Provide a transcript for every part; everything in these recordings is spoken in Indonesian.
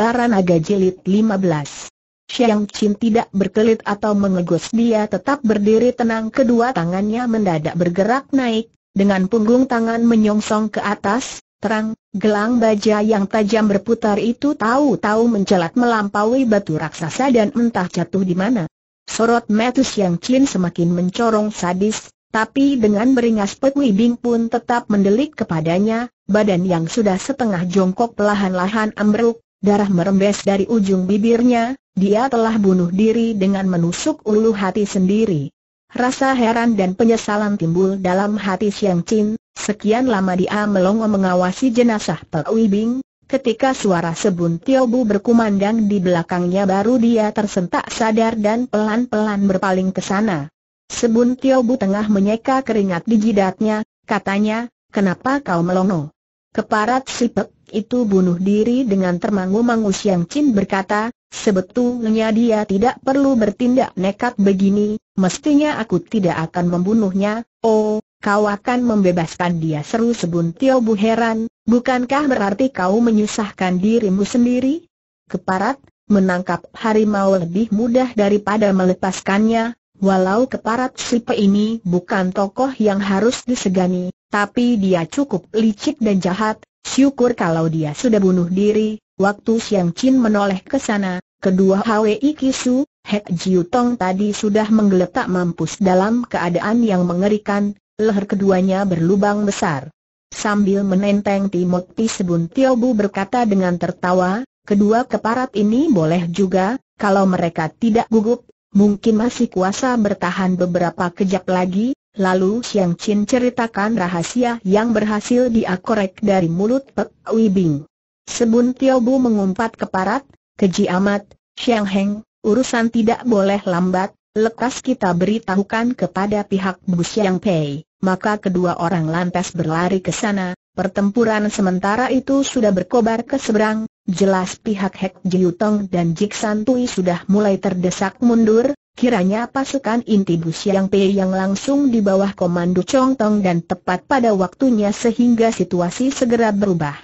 Baranaga Jilid 15 Xiang Qin tidak berkelit atau mengegos dia tetap berdiri tenang kedua tangannya mendadak bergerak naik, dengan punggung tangan menyongsong ke atas, terang, gelang baja yang tajam berputar itu tahu-tahu mencelat melampaui batu raksasa dan entah jatuh di mana. Sorot mata Xiang Qin semakin mencorong sadis, tapi dengan beringas Pek Bing pun tetap mendelik kepadanya, badan yang sudah setengah jongkok pelahan-lahan ambruk, Darah merembes dari ujung bibirnya, dia telah bunuh diri dengan menusuk ulu hati sendiri. Rasa heran dan penyesalan timbul dalam hati Siang Chin, sekian lama dia melongo mengawasi jenazah Pei Bing, ketika suara sebun Tiobu berkumandang di belakangnya baru dia tersentak sadar dan pelan-pelan berpaling ke sana. Sebun Tiobu tengah menyeka keringat di jidatnya, katanya, kenapa kau melongo? Keparat Pek itu bunuh diri dengan termangu-mangu Siang Chin berkata, sebetulnya dia tidak perlu bertindak nekat begini, mestinya aku tidak akan membunuhnya, oh, kau akan membebaskan dia seru Tio Bu heran, bukankah berarti kau menyusahkan dirimu sendiri? Keparat, menangkap harimau lebih mudah daripada melepaskannya, Walau keparat Sipe ini bukan tokoh yang harus disegani, tapi dia cukup licik dan jahat, Syukur kalau dia sudah bunuh diri, waktu Siang Chin menoleh ke sana, kedua Hwei Kisu, Hek Jiu Tong tadi sudah menggeletak mampus dalam keadaan yang mengerikan, leher keduanya berlubang besar. Sambil menenteng Timothy Tio Bu berkata dengan tertawa, kedua keparat ini boleh juga, kalau mereka tidak gugup, mungkin masih kuasa bertahan beberapa kejap lagi, Lalu Xiang Qin ceritakan rahasia yang berhasil diakorek dari mulut Pek Bing. Sebun Tio Bu mengumpat keparat, keji amat, Xiang Heng, urusan tidak boleh lambat, lekas kita beritahukan kepada pihak Bu Xiang Pei. Maka kedua orang lantas berlari ke sana, pertempuran sementara itu sudah berkobar ke seberang, jelas pihak Hek Tong dan Jik Santui sudah mulai terdesak mundur, Kiranya pasukan inti yang Pei yang langsung di bawah komando Chong Tong dan tepat pada waktunya sehingga situasi segera berubah.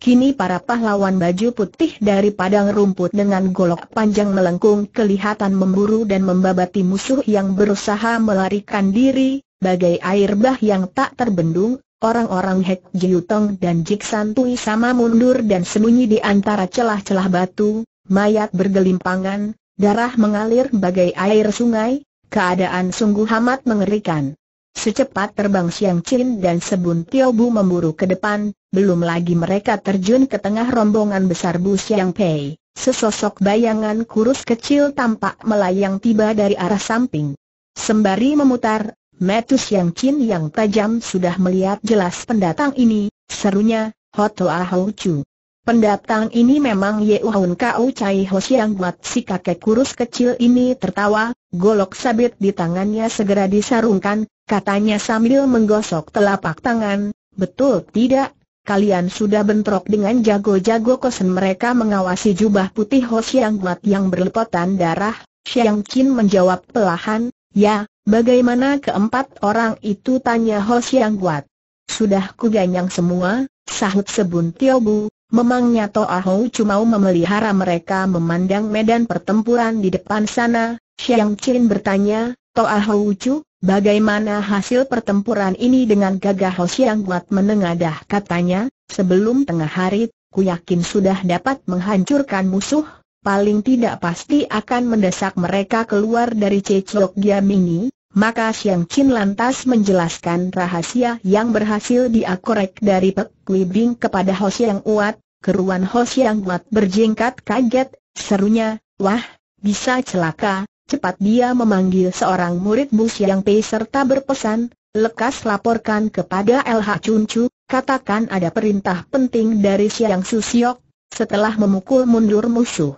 Kini para pahlawan baju putih dari padang rumput dengan golok panjang melengkung kelihatan memburu dan membabati musuh yang berusaha melarikan diri, bagai air bah yang tak terbendung, Orang-orang Hek Jiutong dan Jik Santui sama mundur dan sembunyi di antara celah-celah batu, mayat bergelimpangan, Darah mengalir bagai air sungai, keadaan sungguh amat mengerikan. Secepat terbang Siang Chin dan Sebun Tio Bu memburu ke depan, belum lagi mereka terjun ke tengah rombongan besar Bu Siang Pei. Sesosok bayangan kurus kecil tampak melayang tiba dari arah samping. Sembari memutar, Metus Siang Chin yang tajam sudah melihat jelas pendatang ini, serunya, Hoto Ahou Chu. Pendatang ini memang Yehun Kau Chai Ho Siang buat si kakek kurus kecil ini tertawa, golok sabit di tangannya segera disarungkan, katanya sambil menggosok telapak tangan, betul tidak? Kalian sudah bentrok dengan jago-jago kosen mereka mengawasi jubah putih Ho Siang buat yang berlepotan darah, Siang Qin menjawab pelahan, ya, bagaimana keempat orang itu tanya Ho Siang Buat. Sudah kuganyang semua, sahut sebun Tiobu. Memangnya Toahu cuma memelihara mereka memandang medan pertempuran di depan sana, Xiang Qin bertanya, Toahu Chu, bagaimana hasil pertempuran ini dengan gagah Ho Xiang buat menengadah katanya, sebelum tengah hari, ku yakin sudah dapat menghancurkan musuh, paling tidak pasti akan mendesak mereka keluar dari Cecok Giam ini, maka Siang Qin lantas menjelaskan rahasia yang berhasil diakorek dari Pek Kui Bing kepada Ho Xiang Uat, keruan Ho Xiang Uat berjingkat kaget, serunya, wah, bisa celaka, cepat dia memanggil seorang murid Bu Xiang Pei serta berpesan, lekas laporkan kepada LH Chun Chu, katakan ada perintah penting dari Siang Su Siok, setelah memukul mundur musuh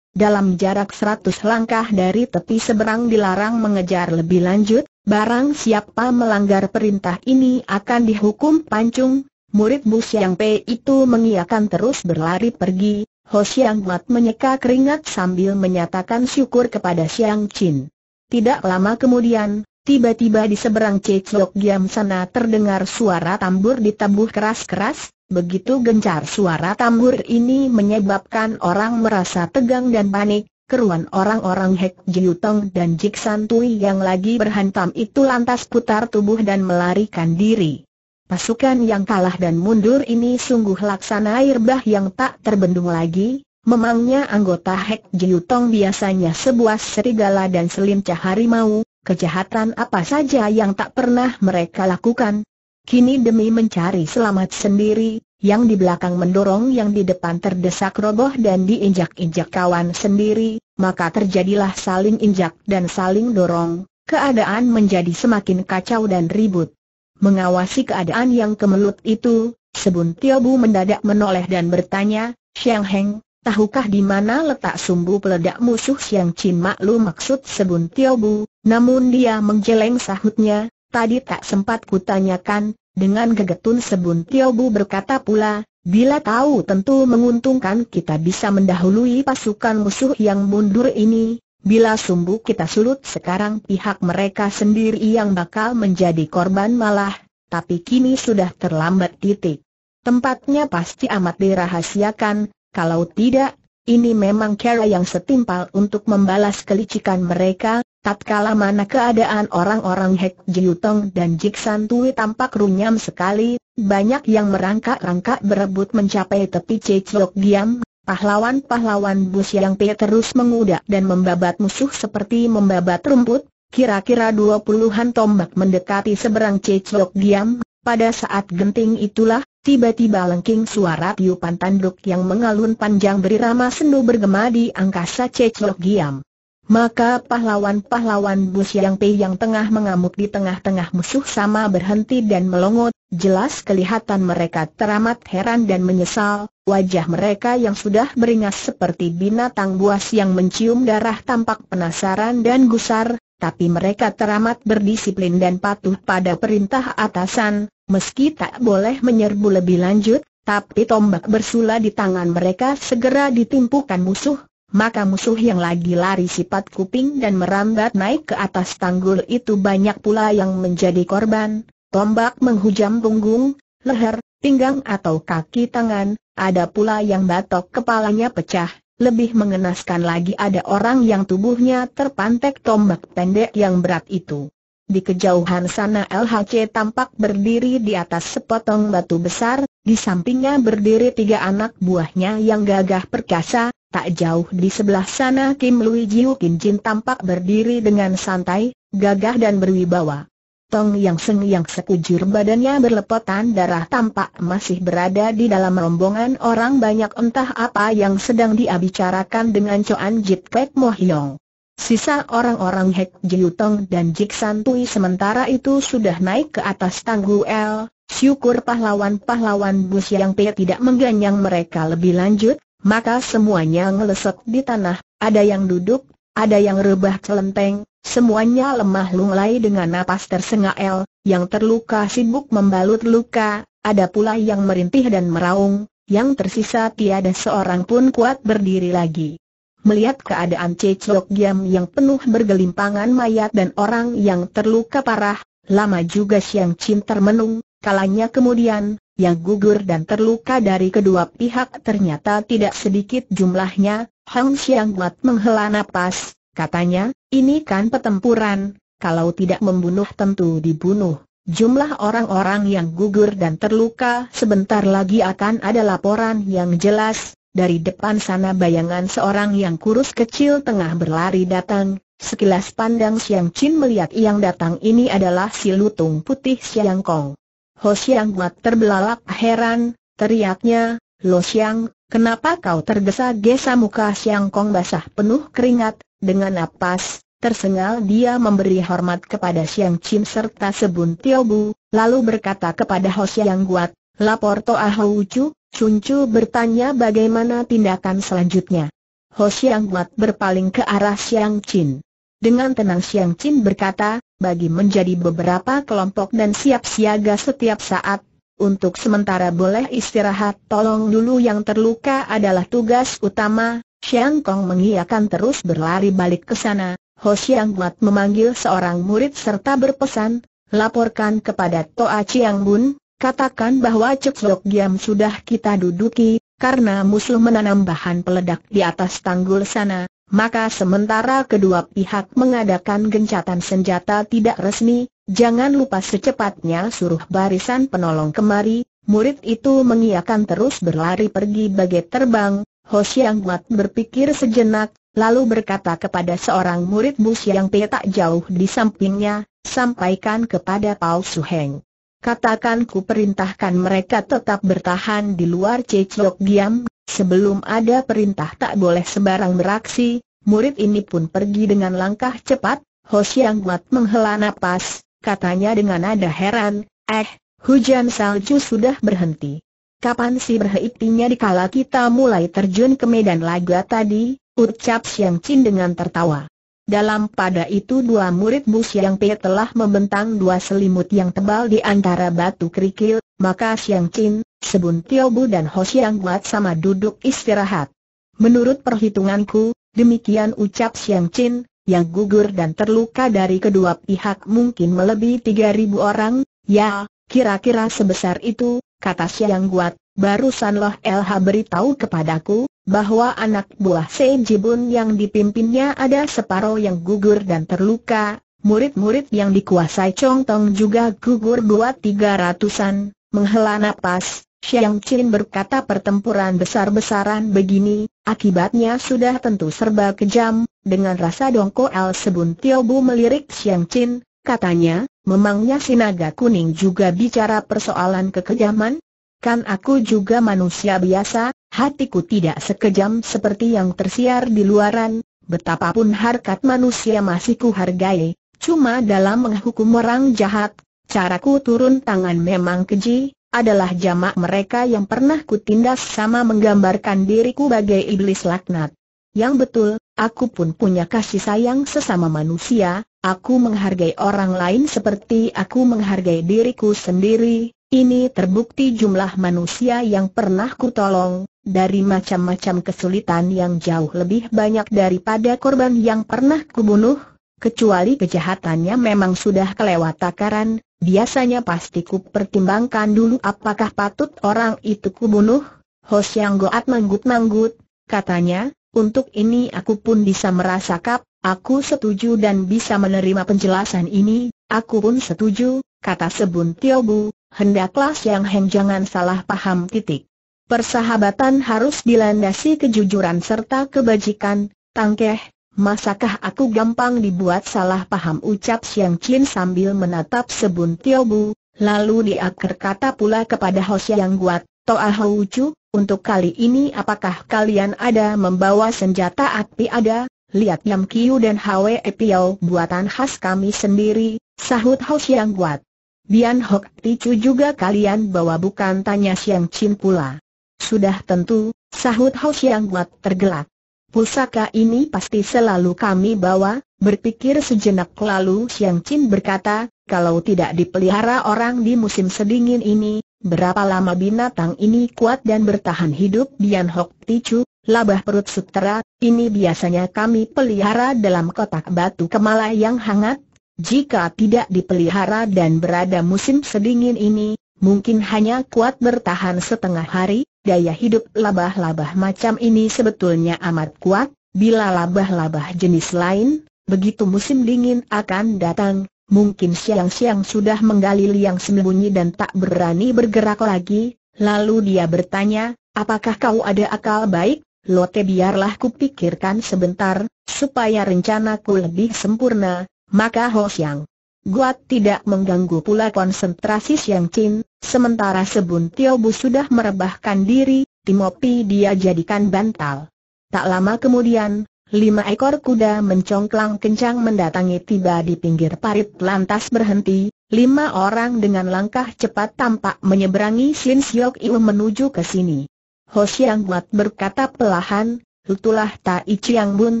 dalam jarak 100 langkah dari tepi seberang dilarang mengejar lebih lanjut, barang siapa melanggar perintah ini akan dihukum pancung. Murid Bu Siang Pei itu mengiakan terus berlari pergi, Ho Siang Mat menyeka keringat sambil menyatakan syukur kepada Siang Chin. Tidak lama kemudian, Tiba-tiba di seberang Ceciok Giam sana terdengar suara tambur ditabuh keras-keras, begitu gencar suara tambur ini menyebabkan orang merasa tegang dan panik, keruan orang-orang Hek Jiutong dan Jik Santui yang lagi berhantam itu lantas putar tubuh dan melarikan diri. Pasukan yang kalah dan mundur ini sungguh laksana air bah yang tak terbendung lagi, Memangnya anggota Hek Jiutong biasanya sebuah serigala dan selincah harimau, kejahatan apa saja yang tak pernah mereka lakukan. Kini demi mencari selamat sendiri, yang di belakang mendorong yang di depan terdesak roboh dan diinjak-injak kawan sendiri, maka terjadilah saling injak dan saling dorong, keadaan menjadi semakin kacau dan ribut. Mengawasi keadaan yang kemelut itu, Sebun Tiobu mendadak menoleh dan bertanya, Siang Heng, tahukah di mana letak sumbu peledak musuh Siang Chin Mak lu maksud Sebun Tiobu? Namun dia menjeleng sahutnya, tadi tak sempat kutanyakan, dengan gegetun Sebun Tiobu berkata pula, bila tahu tentu menguntungkan kita bisa mendahului pasukan musuh yang mundur ini, bila sumbu kita sulut sekarang pihak mereka sendiri yang bakal menjadi korban malah, tapi kini sudah terlambat titik. Tempatnya pasti amat dirahasiakan, kalau tidak, ini memang cara yang setimpal untuk membalas kelicikan mereka, Tatkala mana keadaan orang-orang Hek Jiutong dan Jik Santui tampak runyam sekali, banyak yang merangkak-rangkak berebut mencapai tepi Cecok diam, pahlawan-pahlawan bus yang terus mengudak dan membabat musuh seperti membabat rumput, kira-kira dua puluhan tombak mendekati seberang Cecok diam, pada saat genting itulah, tiba-tiba lengking suara tiupan tanduk yang mengalun panjang berirama sendu bergema di angkasa Cecok diam. Maka pahlawan-pahlawan Bus Yang Pei yang tengah mengamuk di tengah-tengah musuh sama berhenti dan melongot, jelas kelihatan mereka teramat heran dan menyesal, wajah mereka yang sudah beringas seperti binatang buas yang mencium darah tampak penasaran dan gusar, tapi mereka teramat berdisiplin dan patuh pada perintah atasan, meski tak boleh menyerbu lebih lanjut, tapi tombak bersula di tangan mereka segera ditimpukan musuh, maka musuh yang lagi lari sifat kuping dan merambat naik ke atas tanggul itu banyak pula yang menjadi korban. Tombak menghujam punggung, leher, pinggang atau kaki tangan, ada pula yang batok kepalanya pecah. Lebih mengenaskan lagi ada orang yang tubuhnya terpantek tombak pendek yang berat itu. Di kejauhan sana LHC tampak berdiri di atas sepotong batu besar, di sampingnya berdiri tiga anak buahnya yang gagah perkasa, Tak jauh di sebelah sana Kim Lui Jiu Kin Jin tampak berdiri dengan santai, gagah dan berwibawa. Tong Yang Seng yang sekujur badannya berlepotan darah tampak masih berada di dalam rombongan orang banyak entah apa yang sedang diabicarakan dengan Choan Jit Kek Mo Hyong. Sisa orang-orang Hek Jiu Tong dan Jik San Tui sementara itu sudah naik ke atas tanggu L, syukur pahlawan-pahlawan Bus Yang Pe tidak mengganyang mereka lebih lanjut, maka semuanya ngelesek di tanah, ada yang duduk, ada yang rebah celenteng, semuanya lemah lunglai dengan napas tersengal, yang terluka sibuk membalut luka, ada pula yang merintih dan meraung, yang tersisa tiada seorang pun kuat berdiri lagi. Melihat keadaan Cecok Giam yang penuh bergelimpangan mayat dan orang yang terluka parah, lama juga Siang Chin termenung, kalanya kemudian, yang gugur dan terluka dari kedua pihak ternyata tidak sedikit jumlahnya, Hang Xiang Wat menghela napas, katanya, ini kan pertempuran, kalau tidak membunuh tentu dibunuh. Jumlah orang-orang yang gugur dan terluka sebentar lagi akan ada laporan yang jelas, dari depan sana bayangan seorang yang kurus kecil tengah berlari datang, sekilas pandang Xiang Chin melihat yang datang ini adalah si lutung putih Xiang Kong. Ho Xiang Mat terbelalak heran, teriaknya, Lo Xiang, kenapa kau tergesa-gesa muka Siang Kong basah penuh keringat, dengan napas, tersengal dia memberi hormat kepada Siang Chim serta Sebun Tio Bu, lalu berkata kepada Ho Xiang Guat, lapor Toa Hou Chu, Chun Chu bertanya bagaimana tindakan selanjutnya. Ho Xiang Guat berpaling ke arah Siang Chin. Dengan tenang Siang Chin berkata, bagi menjadi beberapa kelompok dan siap siaga setiap saat, untuk sementara boleh istirahat tolong dulu yang terluka adalah tugas utama, Siang Kong mengiakan terus berlari balik ke sana, Ho Siang Guat memanggil seorang murid serta berpesan, laporkan kepada Toa Chiang Bun, katakan bahwa Cek Sok Giam sudah kita duduki, karena musuh menanam bahan peledak di atas tanggul sana, maka sementara kedua pihak mengadakan gencatan senjata tidak resmi, jangan lupa secepatnya suruh barisan penolong kemari, murid itu mengiakan terus berlari pergi bagai terbang, Ho Siang mat berpikir sejenak, lalu berkata kepada seorang murid Bu yang Pei tak jauh di sampingnya, sampaikan kepada Pao Su Heng. Katakan ku perintahkan mereka tetap bertahan di luar Ceciok diam, Sebelum ada perintah tak boleh sebarang beraksi, murid ini pun pergi dengan langkah cepat, Ho Xiang Guat menghela nafas, katanya dengan nada heran, eh, hujan salju sudah berhenti. Kapan sih berhentinya dikala kita mulai terjun ke medan laga tadi? Ucap Siang Chin dengan tertawa. Dalam pada itu dua murid Bu yang Pei telah membentang dua selimut yang tebal di antara batu kerikil, maka Siang Chin, Sebun Tio Bu dan Ho Siang Guat sama duduk istirahat. Menurut perhitunganku, demikian ucap Siang Chin, yang gugur dan terluka dari kedua pihak mungkin melebihi 3.000 orang, ya, kira-kira sebesar itu, kata Siang Guat, barusanlah LH beritahu kepadaku, bahwa anak buah Sejibun yang dipimpinnya ada separuh yang gugur dan terluka, murid-murid yang dikuasai Chong Tong juga gugur dua tiga ratusan, menghela napas, Xiang Qin berkata pertempuran besar-besaran begini, akibatnya sudah tentu serba kejam, dengan rasa dongko El Sebun Tiobu melirik Xiang Qin, katanya, memangnya Sinaga kuning juga bicara persoalan kekejaman? Kan aku juga manusia biasa, hatiku tidak sekejam seperti yang tersiar di luaran, betapapun harkat manusia masih kuhargai, cuma dalam menghukum orang jahat, caraku turun tangan memang keji, adalah jamak mereka yang pernah kutindas sama menggambarkan diriku bagai iblis laknat. Yang betul, aku pun punya kasih sayang sesama manusia, aku menghargai orang lain seperti aku menghargai diriku sendiri, ini terbukti jumlah manusia yang pernah kutolong, dari macam-macam kesulitan yang jauh lebih banyak daripada korban yang pernah kubunuh, kecuali kejahatannya memang sudah kelewat takaran, biasanya pasti kupertimbangkan dulu apakah patut orang itu kubunuh. Hos yang goat manggut-manggut, katanya, untuk ini aku pun bisa merasa kap, aku setuju dan bisa menerima penjelasan ini, aku pun setuju, kata Sebun Tiobu, hendaklah Siang Heng jangan salah paham titik. Persahabatan harus dilandasi kejujuran serta kebajikan, tangkeh, masakah aku gampang dibuat salah paham ucap Siang Chin sambil menatap sebun Tiobu, lalu dia kata pula kepada Ho Siang Guat, Toa Ho Ucu, untuk kali ini apakah kalian ada membawa senjata api ada? Lihat Yam Kiu dan Hwe Piao buatan khas kami sendiri, sahut Ho Siang Guat. Bian Hok Ticu juga kalian bawa bukan tanya Siang Chin pula. Sudah tentu, sahut Ho Siang Buat tergelak. Pusaka ini pasti selalu kami bawa, berpikir sejenak lalu Siang Chin berkata, kalau tidak dipelihara orang di musim sedingin ini, berapa lama binatang ini kuat dan bertahan hidup Bian Hok Ticu, labah perut sutera, ini biasanya kami pelihara dalam kotak batu kemala yang hangat, jika tidak dipelihara dan berada musim sedingin ini, mungkin hanya kuat bertahan setengah hari, daya hidup labah-labah macam ini sebetulnya amat kuat, bila labah-labah jenis lain, begitu musim dingin akan datang, mungkin siang-siang sudah menggali liang sembunyi dan tak berani bergerak lagi, lalu dia bertanya, apakah kau ada akal baik? Lote biarlah kupikirkan sebentar, supaya rencanaku lebih sempurna, maka Ho Xiang Guat tidak mengganggu pula konsentrasi Siang Chin, sementara Sebun Tiobu sudah merebahkan diri, Timopi dia jadikan bantal. Tak lama kemudian, lima ekor kuda mencongklang kencang mendatangi tiba di pinggir parit lantas berhenti, lima orang dengan langkah cepat tampak menyeberangi Sin Siok Iu menuju ke sini. Ho Xiang Guat berkata pelahan, Lutulah Tai Chiang Bun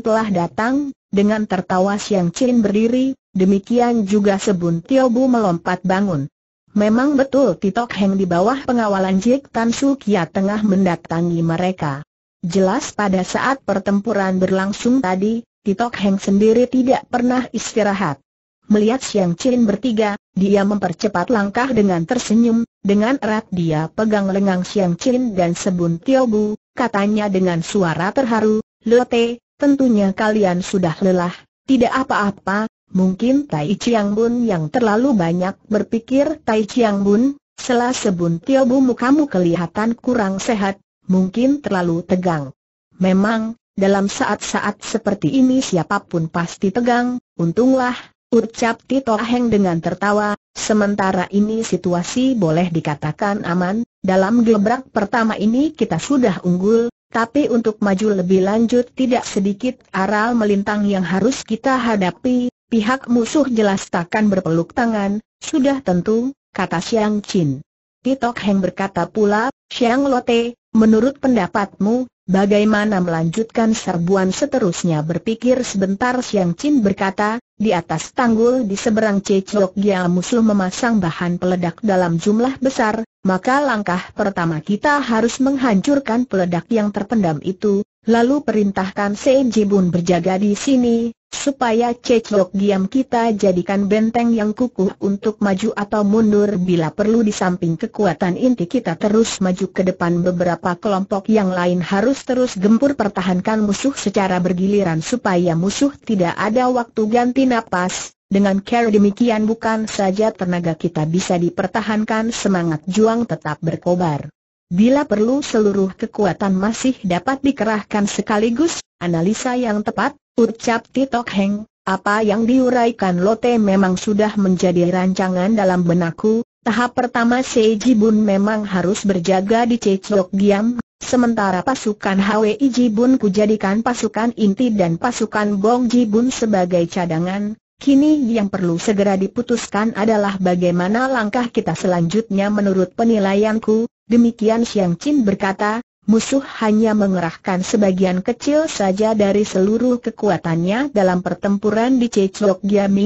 telah datang, dengan tertawa Siang Chin berdiri, demikian juga Sebun Tiobu melompat bangun. Memang betul Titok Heng di bawah pengawalan Jik Tan Su Kia tengah mendatangi mereka. Jelas pada saat pertempuran berlangsung tadi, Titok Heng sendiri tidak pernah istirahat. Melihat Siang Chin bertiga, dia mempercepat langkah dengan tersenyum, dengan erat dia pegang lengang Siang Chin dan Sebun Tiobu, katanya dengan suara terharu, Lote, Tentunya kalian sudah lelah, tidak apa-apa, mungkin Tai Chiang Bun yang terlalu banyak berpikir Tai Chiang Bun, selasa Tio, bumu kamu kelihatan kurang sehat, mungkin terlalu tegang. Memang, dalam saat-saat seperti ini siapapun pasti tegang, untunglah, ucap Tito Aheng dengan tertawa, sementara ini situasi boleh dikatakan aman, dalam gebrak pertama ini kita sudah unggul, tapi untuk maju lebih lanjut tidak sedikit aral melintang yang harus kita hadapi, pihak musuh jelas takkan berpeluk tangan, sudah tentu, kata Xiang Qin. Titok Heng berkata pula, Xiang Lote, Menurut pendapatmu, bagaimana melanjutkan serbuan seterusnya berpikir sebentar Siang Chin berkata, di atas tanggul di seberang Cecok Gia musuh memasang bahan peledak dalam jumlah besar, maka langkah pertama kita harus menghancurkan peledak yang terpendam itu, Lalu perintahkan Sein Jibun berjaga di sini, supaya Cecok diam kita jadikan benteng yang kukuh untuk maju atau mundur bila perlu di samping kekuatan inti kita terus maju ke depan beberapa kelompok yang lain harus terus gempur pertahankan musuh secara bergiliran supaya musuh tidak ada waktu ganti napas, dengan care demikian bukan saja tenaga kita bisa dipertahankan semangat juang tetap berkobar. Bila perlu seluruh kekuatan masih dapat dikerahkan sekaligus, analisa yang tepat, ucap Titok Heng, apa yang diuraikan Lotte memang sudah menjadi rancangan dalam benakku, tahap pertama Seiji Bun memang harus berjaga di Cecok Diam, sementara pasukan Hwi Jibun kujadikan pasukan inti dan pasukan Bong Jibun sebagai cadangan, Kini yang perlu segera diputuskan adalah bagaimana langkah kita selanjutnya menurut penilaianku, demikian Xiang Qin berkata, musuh hanya mengerahkan sebagian kecil saja dari seluruh kekuatannya dalam pertempuran di Cecok Giam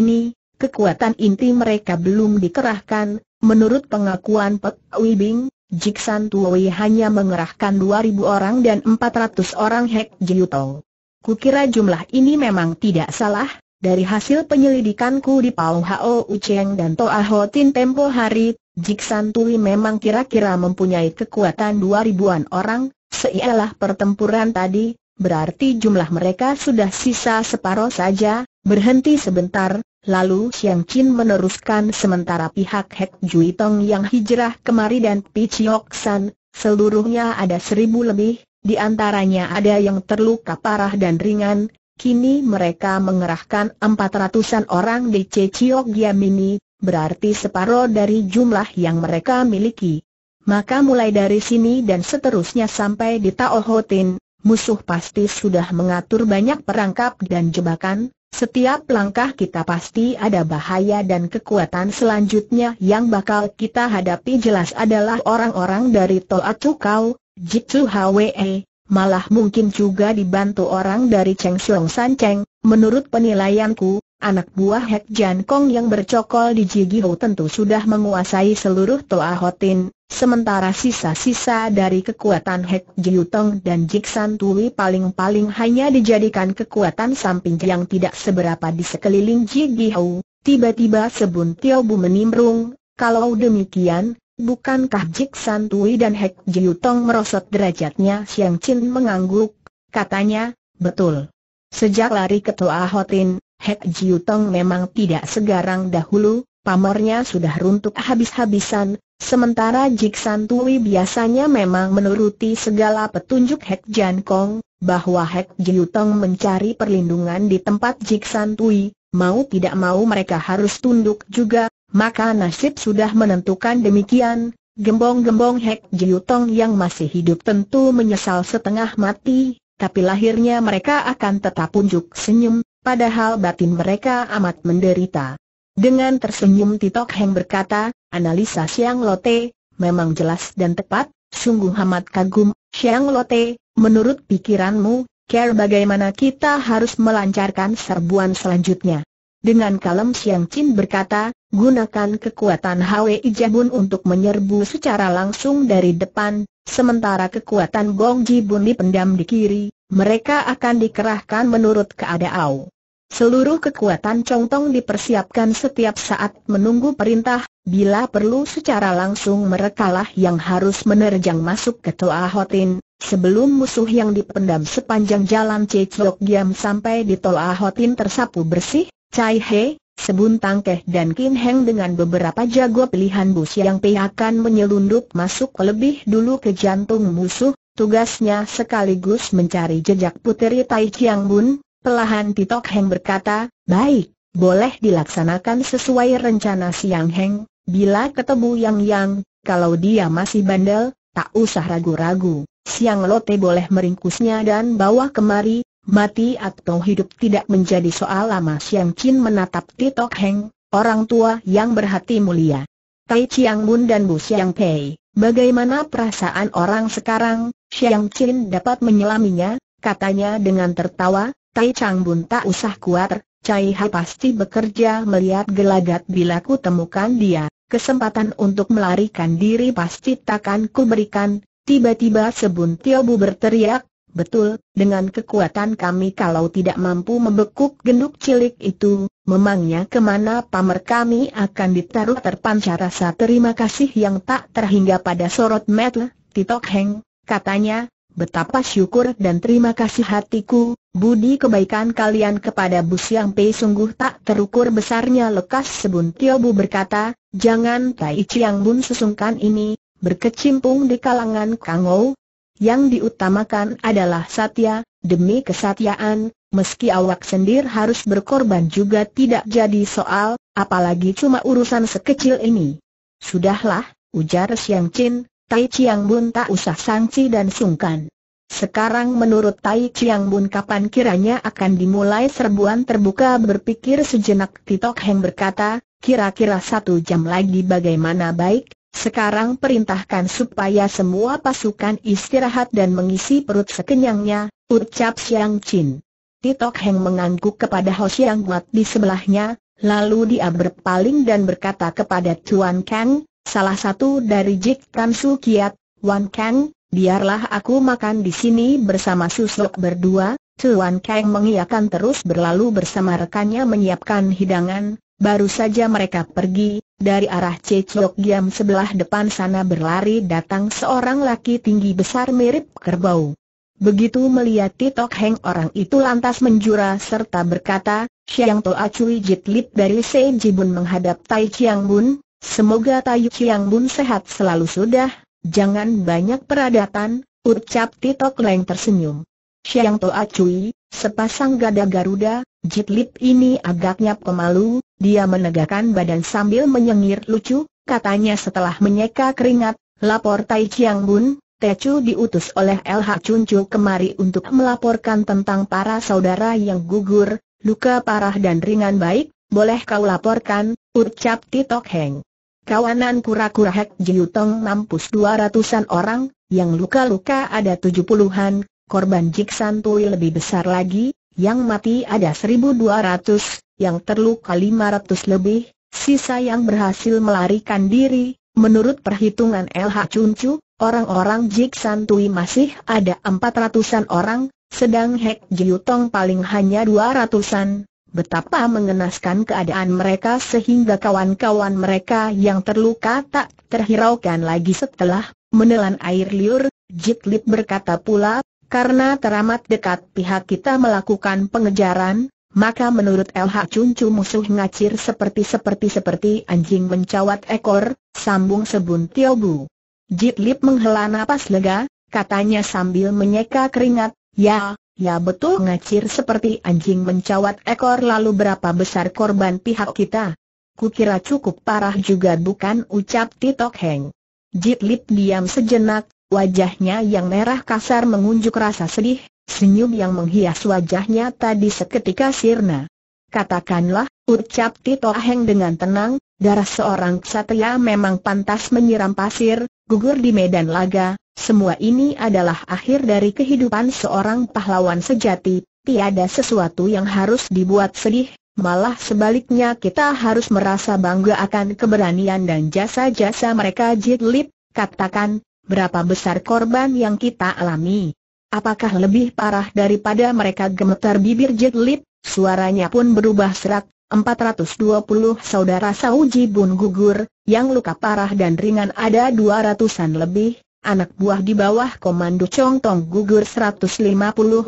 kekuatan inti mereka belum dikerahkan, menurut pengakuan Pek Wibing, Jiksan Tuoi hanya mengerahkan 2.000 orang dan 400 orang Hek Jiutong. Kukira jumlah ini memang tidak salah, dari hasil penyelidikanku di Pau Hao Ucheng dan Toa Ho Tin tempo hari, Jiksan Tuli memang kira-kira mempunyai kekuatan dua ribuan orang, seialah pertempuran tadi, berarti jumlah mereka sudah sisa separoh saja, berhenti sebentar, lalu Xiang Chin meneruskan sementara pihak Hek Jui Tong yang hijrah kemari dan Pi Chiok San, seluruhnya ada seribu lebih, di antaranya ada yang terluka parah dan ringan, kini mereka mengerahkan empat ratusan orang di Ceciok Giamini, berarti separuh dari jumlah yang mereka miliki. Maka mulai dari sini dan seterusnya sampai di Taohotin, musuh pasti sudah mengatur banyak perangkap dan jebakan, setiap langkah kita pasti ada bahaya dan kekuatan selanjutnya yang bakal kita hadapi jelas adalah orang-orang dari Toa Cukau, Jitsu Hwe, malah mungkin juga dibantu orang dari Cheng Xiong San Cheng. Menurut penilaianku, anak buah Hek Jan Kong yang bercokol di Ji Ho tentu sudah menguasai seluruh Toa Hotin, sementara sisa-sisa dari kekuatan Hek Jiu Tong dan Jik San Tui paling-paling hanya dijadikan kekuatan samping yang tidak seberapa di sekeliling Ji Ho. Tiba-tiba sebun Tio Bu menimbrung, kalau demikian, Bukankah Jik San Tui dan Hek Jiu Tong merosot derajatnya Siang Chin mengangguk, katanya, betul. Sejak lari ke Toa Hotin, Hek Jiu Tong memang tidak segarang dahulu, pamornya sudah runtuh habis-habisan, sementara Jik San Tui biasanya memang menuruti segala petunjuk Hek Jan Kong, bahwa Hek Jiu Tong mencari perlindungan di tempat Jik San Tui, mau tidak mau mereka harus tunduk juga, maka nasib sudah menentukan demikian, gembong-gembong Hek Jiutong yang masih hidup tentu menyesal setengah mati, tapi lahirnya mereka akan tetap unjuk senyum, padahal batin mereka amat menderita. Dengan tersenyum Titok Heng berkata, analisa Siang Lote, memang jelas dan tepat, sungguh amat kagum, Siang Lote, menurut pikiranmu, care bagaimana kita harus melancarkan serbuan selanjutnya. Dengan kalem Siang Chin berkata, gunakan kekuatan Hwi Jabun untuk menyerbu secara langsung dari depan, sementara kekuatan Gong Ji Bun dipendam di kiri, mereka akan dikerahkan menurut keadaan. Seluruh kekuatan Chong Tong dipersiapkan setiap saat menunggu perintah, bila perlu secara langsung merekalah yang harus menerjang masuk ke Toa Hotin, sebelum musuh yang dipendam sepanjang jalan Cecok Giam sampai di Toa Hotin tersapu bersih, Cai He, Sebuntang Keh dan Kin Heng dengan beberapa jago pilihan Bu yang Pei akan menyelundup masuk lebih dulu ke jantung musuh, tugasnya sekaligus mencari jejak puteri Tai Chiang Bun, pelahan Titok Heng berkata, baik, boleh dilaksanakan sesuai rencana Siang Heng, bila ketemu Yang Yang, kalau dia masih bandel, tak usah ragu-ragu, Siang Lote boleh meringkusnya dan bawa kemari, Mati atau hidup tidak menjadi soal lama Siang Chin menatap Titok Heng, orang tua yang berhati mulia. Tai Chiang Bun dan Bu Siang Pei, bagaimana perasaan orang sekarang, Siang Chin dapat menyelaminya, katanya dengan tertawa, Tai Chang Bun tak usah kuat, Cai Hai pasti bekerja melihat gelagat bila ku temukan dia, kesempatan untuk melarikan diri pasti takkan ku berikan, tiba-tiba Sebun Tio Bu berteriak, Betul, dengan kekuatan kami kalau tidak mampu membekuk genduk cilik itu, memangnya kemana pamer kami akan ditaruh terpancar rasa terima kasih yang tak terhingga pada sorot metle, Titok Heng, katanya, betapa syukur dan terima kasih hatiku, budi kebaikan kalian kepada Bu Siang Pei sungguh tak terukur besarnya lekas sebun Tio Bu berkata, jangan Tai Chiang Bun sesungkan ini, berkecimpung di kalangan Kangou, yang diutamakan adalah satya, demi kesatiaan, meski awak sendir harus berkorban juga tidak jadi soal, apalagi cuma urusan sekecil ini. Sudahlah, ujar Siang Chin, Tai Chiang Bun tak usah sangsi dan sungkan. Sekarang menurut Tai Chiang Bun kapan kiranya akan dimulai serbuan terbuka berpikir sejenak Titok Heng berkata, kira-kira satu jam lagi bagaimana baik, sekarang perintahkan supaya semua pasukan istirahat dan mengisi perut sekenyangnya, ucap Xiang Qin. Titok Heng mengangguk kepada Ho Xiang Guat di sebelahnya, lalu dia berpaling dan berkata kepada Tuan Kang, salah satu dari Jik Tan Su Kiat, Wan Kang, biarlah aku makan di sini bersama susuk berdua, Tuan Kang mengiakan terus berlalu bersama rekannya menyiapkan hidangan, Baru saja mereka pergi, dari arah Cecok Giam sebelah depan sana berlari datang seorang laki tinggi besar mirip kerbau. Begitu melihat Titok Heng orang itu lantas menjura serta berkata, Siang Toa Cui Jit Lip dari Sein Jibun menghadap Tai Chiang Bun, semoga Tai Chiang Bun sehat selalu sudah, jangan banyak peradatan, ucap Titok Leng tersenyum. Siang Toa Cui, Sepasang gada Garuda, Jitlip ini agaknya pemalu, dia menegakkan badan sambil menyengir lucu, katanya setelah menyeka keringat, lapor Tai Chiang Bun, Techu diutus oleh LH Cuncu kemari untuk melaporkan tentang para saudara yang gugur, luka parah dan ringan baik, boleh kau laporkan, ucap Titok Heng. Kawanan kura-kura Hek Jiutong mampus dua ratusan orang, yang luka-luka ada tujuh puluhan, korban Jiksan Tui lebih besar lagi, yang mati ada 1200, yang terluka 500 lebih, sisa yang berhasil melarikan diri, menurut perhitungan LH Cuncu, orang-orang Jik Santui masih ada 400-an orang, sedang Hek Jiutong paling hanya 200-an. Betapa mengenaskan keadaan mereka sehingga kawan-kawan mereka yang terluka tak terhiraukan lagi setelah menelan air liur, Jitlip Lip berkata pula, karena teramat dekat pihak kita melakukan pengejaran, maka menurut LH Cuncu musuh ngacir seperti-seperti-seperti anjing mencawat ekor, sambung sebun Tiobu. Jit Lip menghela napas lega, katanya sambil menyeka keringat, ya, ya betul ngacir seperti anjing mencawat ekor lalu berapa besar korban pihak kita. Kukira cukup parah juga bukan ucap Titok Heng. Jit Lip diam sejenak, Wajahnya yang merah kasar mengunjuk rasa sedih, senyum yang menghias wajahnya tadi seketika sirna. Katakanlah, ucap Tito Aheng dengan tenang, darah seorang ksatria memang pantas menyiram pasir, gugur di medan laga, semua ini adalah akhir dari kehidupan seorang pahlawan sejati, tiada sesuatu yang harus dibuat sedih, Malah sebaliknya kita harus merasa bangga akan keberanian dan jasa-jasa mereka Jit katakan, berapa besar korban yang kita alami? Apakah lebih parah daripada mereka gemetar bibir jetlip, Suaranya pun berubah serak, 420 saudara Sauji Bun gugur, yang luka parah dan ringan ada 200-an lebih, anak buah di bawah komando Chong Tong gugur 150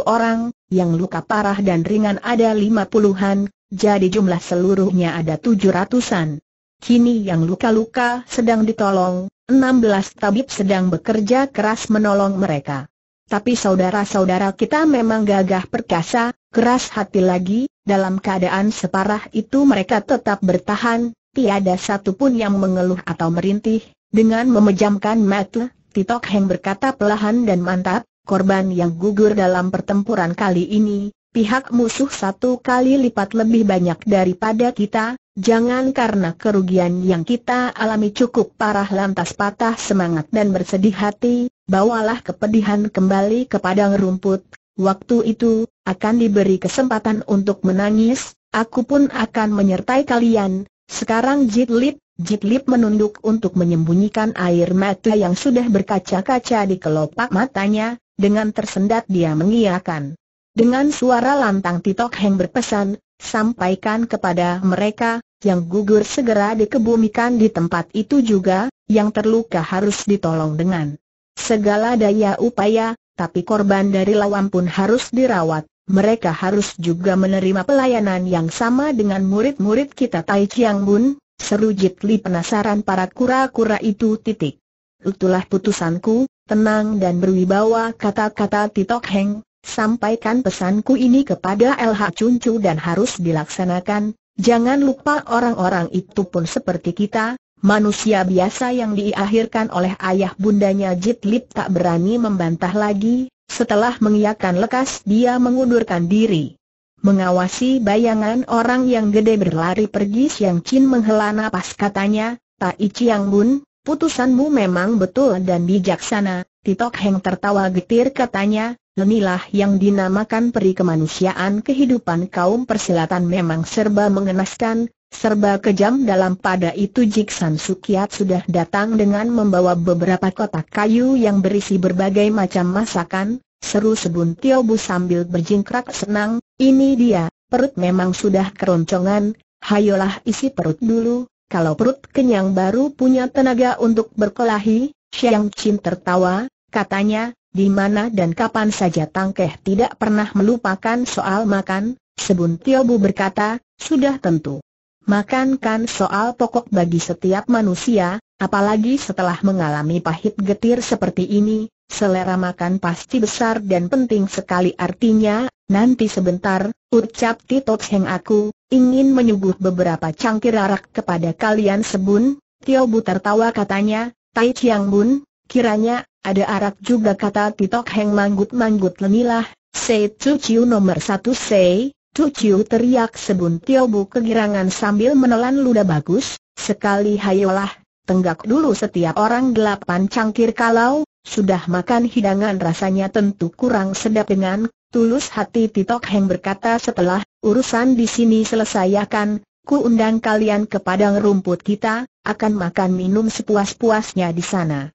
orang, yang luka parah dan ringan ada 50-an, jadi jumlah seluruhnya ada 700-an. Kini yang luka-luka sedang ditolong, 16 tabib sedang bekerja keras menolong mereka. Tapi saudara-saudara kita memang gagah perkasa, keras hati lagi, dalam keadaan separah itu mereka tetap bertahan, tiada satu pun yang mengeluh atau merintih, dengan memejamkan mata, Titok Heng berkata pelahan dan mantap, korban yang gugur dalam pertempuran kali ini, pihak musuh satu kali lipat lebih banyak daripada kita, Jangan karena kerugian yang kita alami cukup parah lantas patah semangat dan bersedih hati, bawalah kepedihan kembali ke padang rumput. Waktu itu, akan diberi kesempatan untuk menangis, aku pun akan menyertai kalian. Sekarang Jitlip, Jitlip menunduk untuk menyembunyikan air mata yang sudah berkaca-kaca di kelopak matanya, dengan tersendat dia mengiakan. Dengan suara lantang Titok Heng berpesan, sampaikan kepada mereka, yang gugur segera dikebumikan di tempat itu juga, yang terluka harus ditolong dengan segala daya upaya, tapi korban dari lawan pun harus dirawat. Mereka harus juga menerima pelayanan yang sama dengan murid-murid kita Tai Chiang Bun, seru Jit Li penasaran para kura-kura itu titik. Itulah putusanku, tenang dan berwibawa kata-kata Titok Heng, Sampaikan pesanku ini kepada LH Cuncu dan harus dilaksanakan, jangan lupa orang-orang itu pun seperti kita, manusia biasa yang diakhirkan oleh ayah bundanya Jit Lip tak berani membantah lagi, setelah mengiakan lekas dia mengundurkan diri. Mengawasi bayangan orang yang gede berlari pergi Siang Chin menghela napas katanya, Tai Chiang Bun, putusanmu memang betul dan bijaksana, Titok Heng tertawa getir katanya, Lenilah yang dinamakan peri kemanusiaan kehidupan kaum persilatan memang serba mengenaskan, serba kejam dalam pada itu Jiksan Sukiat sudah datang dengan membawa beberapa kotak kayu yang berisi berbagai macam masakan, seru sebun Tio bu sambil berjingkrak senang, ini dia, perut memang sudah keroncongan, hayolah isi perut dulu, kalau perut kenyang baru punya tenaga untuk berkelahi, Xiang Chin tertawa, Katanya, di mana dan kapan saja Tangkeh tidak pernah melupakan soal makan, Sebun Tiobu berkata, sudah tentu. Makan kan soal pokok bagi setiap manusia, apalagi setelah mengalami pahit getir seperti ini, selera makan pasti besar dan penting sekali artinya, nanti sebentar, ucap Tito Cheng aku, ingin menyuguh beberapa cangkir arak kepada kalian Sebun, Tiobu tertawa katanya, Tai Chiang Bun, kiranya ada arak juga kata Titok Heng manggut-manggut lemilah, Sei Tu Chiu nomor satu Sei, Tu Chiu teriak sebun bu kegirangan sambil menelan luda bagus, sekali hayolah, tenggak dulu setiap orang delapan cangkir kalau, sudah makan hidangan rasanya tentu kurang sedap dengan, tulus hati Titok Heng berkata setelah, urusan di sini selesai kan, ku undang kalian ke padang rumput kita, akan makan minum sepuas-puasnya di sana.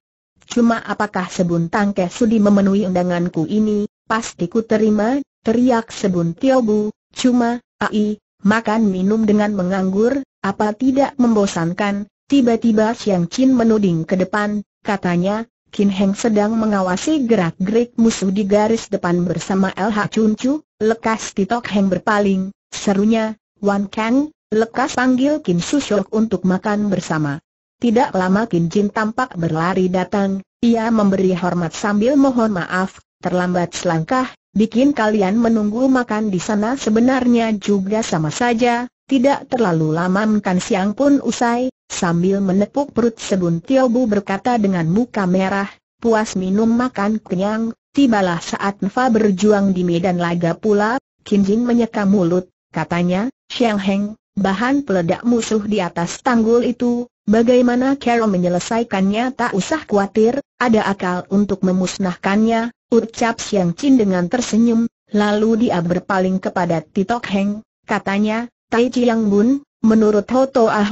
Cuma apakah sebuntang sudi memenuhi undanganku ini, pasti ku terima, teriak sebun bu, cuma, ai, makan minum dengan menganggur, apa tidak membosankan, tiba-tiba Siang Chin menuding ke depan, katanya, Kin Heng sedang mengawasi gerak-gerik musuh di garis depan bersama LH Chun Chu, lekas Titok Heng berpaling, serunya, Wan Kang, lekas panggil Kim shok untuk makan bersama. Tidak lama Kin Jin tampak berlari datang, ia memberi hormat sambil mohon maaf, terlambat selangkah, bikin kalian menunggu makan di sana sebenarnya juga sama saja, tidak terlalu lama makan siang pun usai, sambil menepuk perut Sebun Bu berkata dengan muka merah, puas minum makan kenyang, tibalah saat Nfa berjuang di medan laga pula, Kin Jin menyeka mulut, katanya, Xiang Heng, bahan peledak musuh di atas tanggul itu, Bagaimana Carol menyelesaikannya tak usah khawatir, ada akal untuk memusnahkannya, ucap Siang Chin dengan tersenyum, lalu dia berpaling kepada Titok Heng, katanya, Tai Chi Yang Bun, menurut Hoto Chu, ah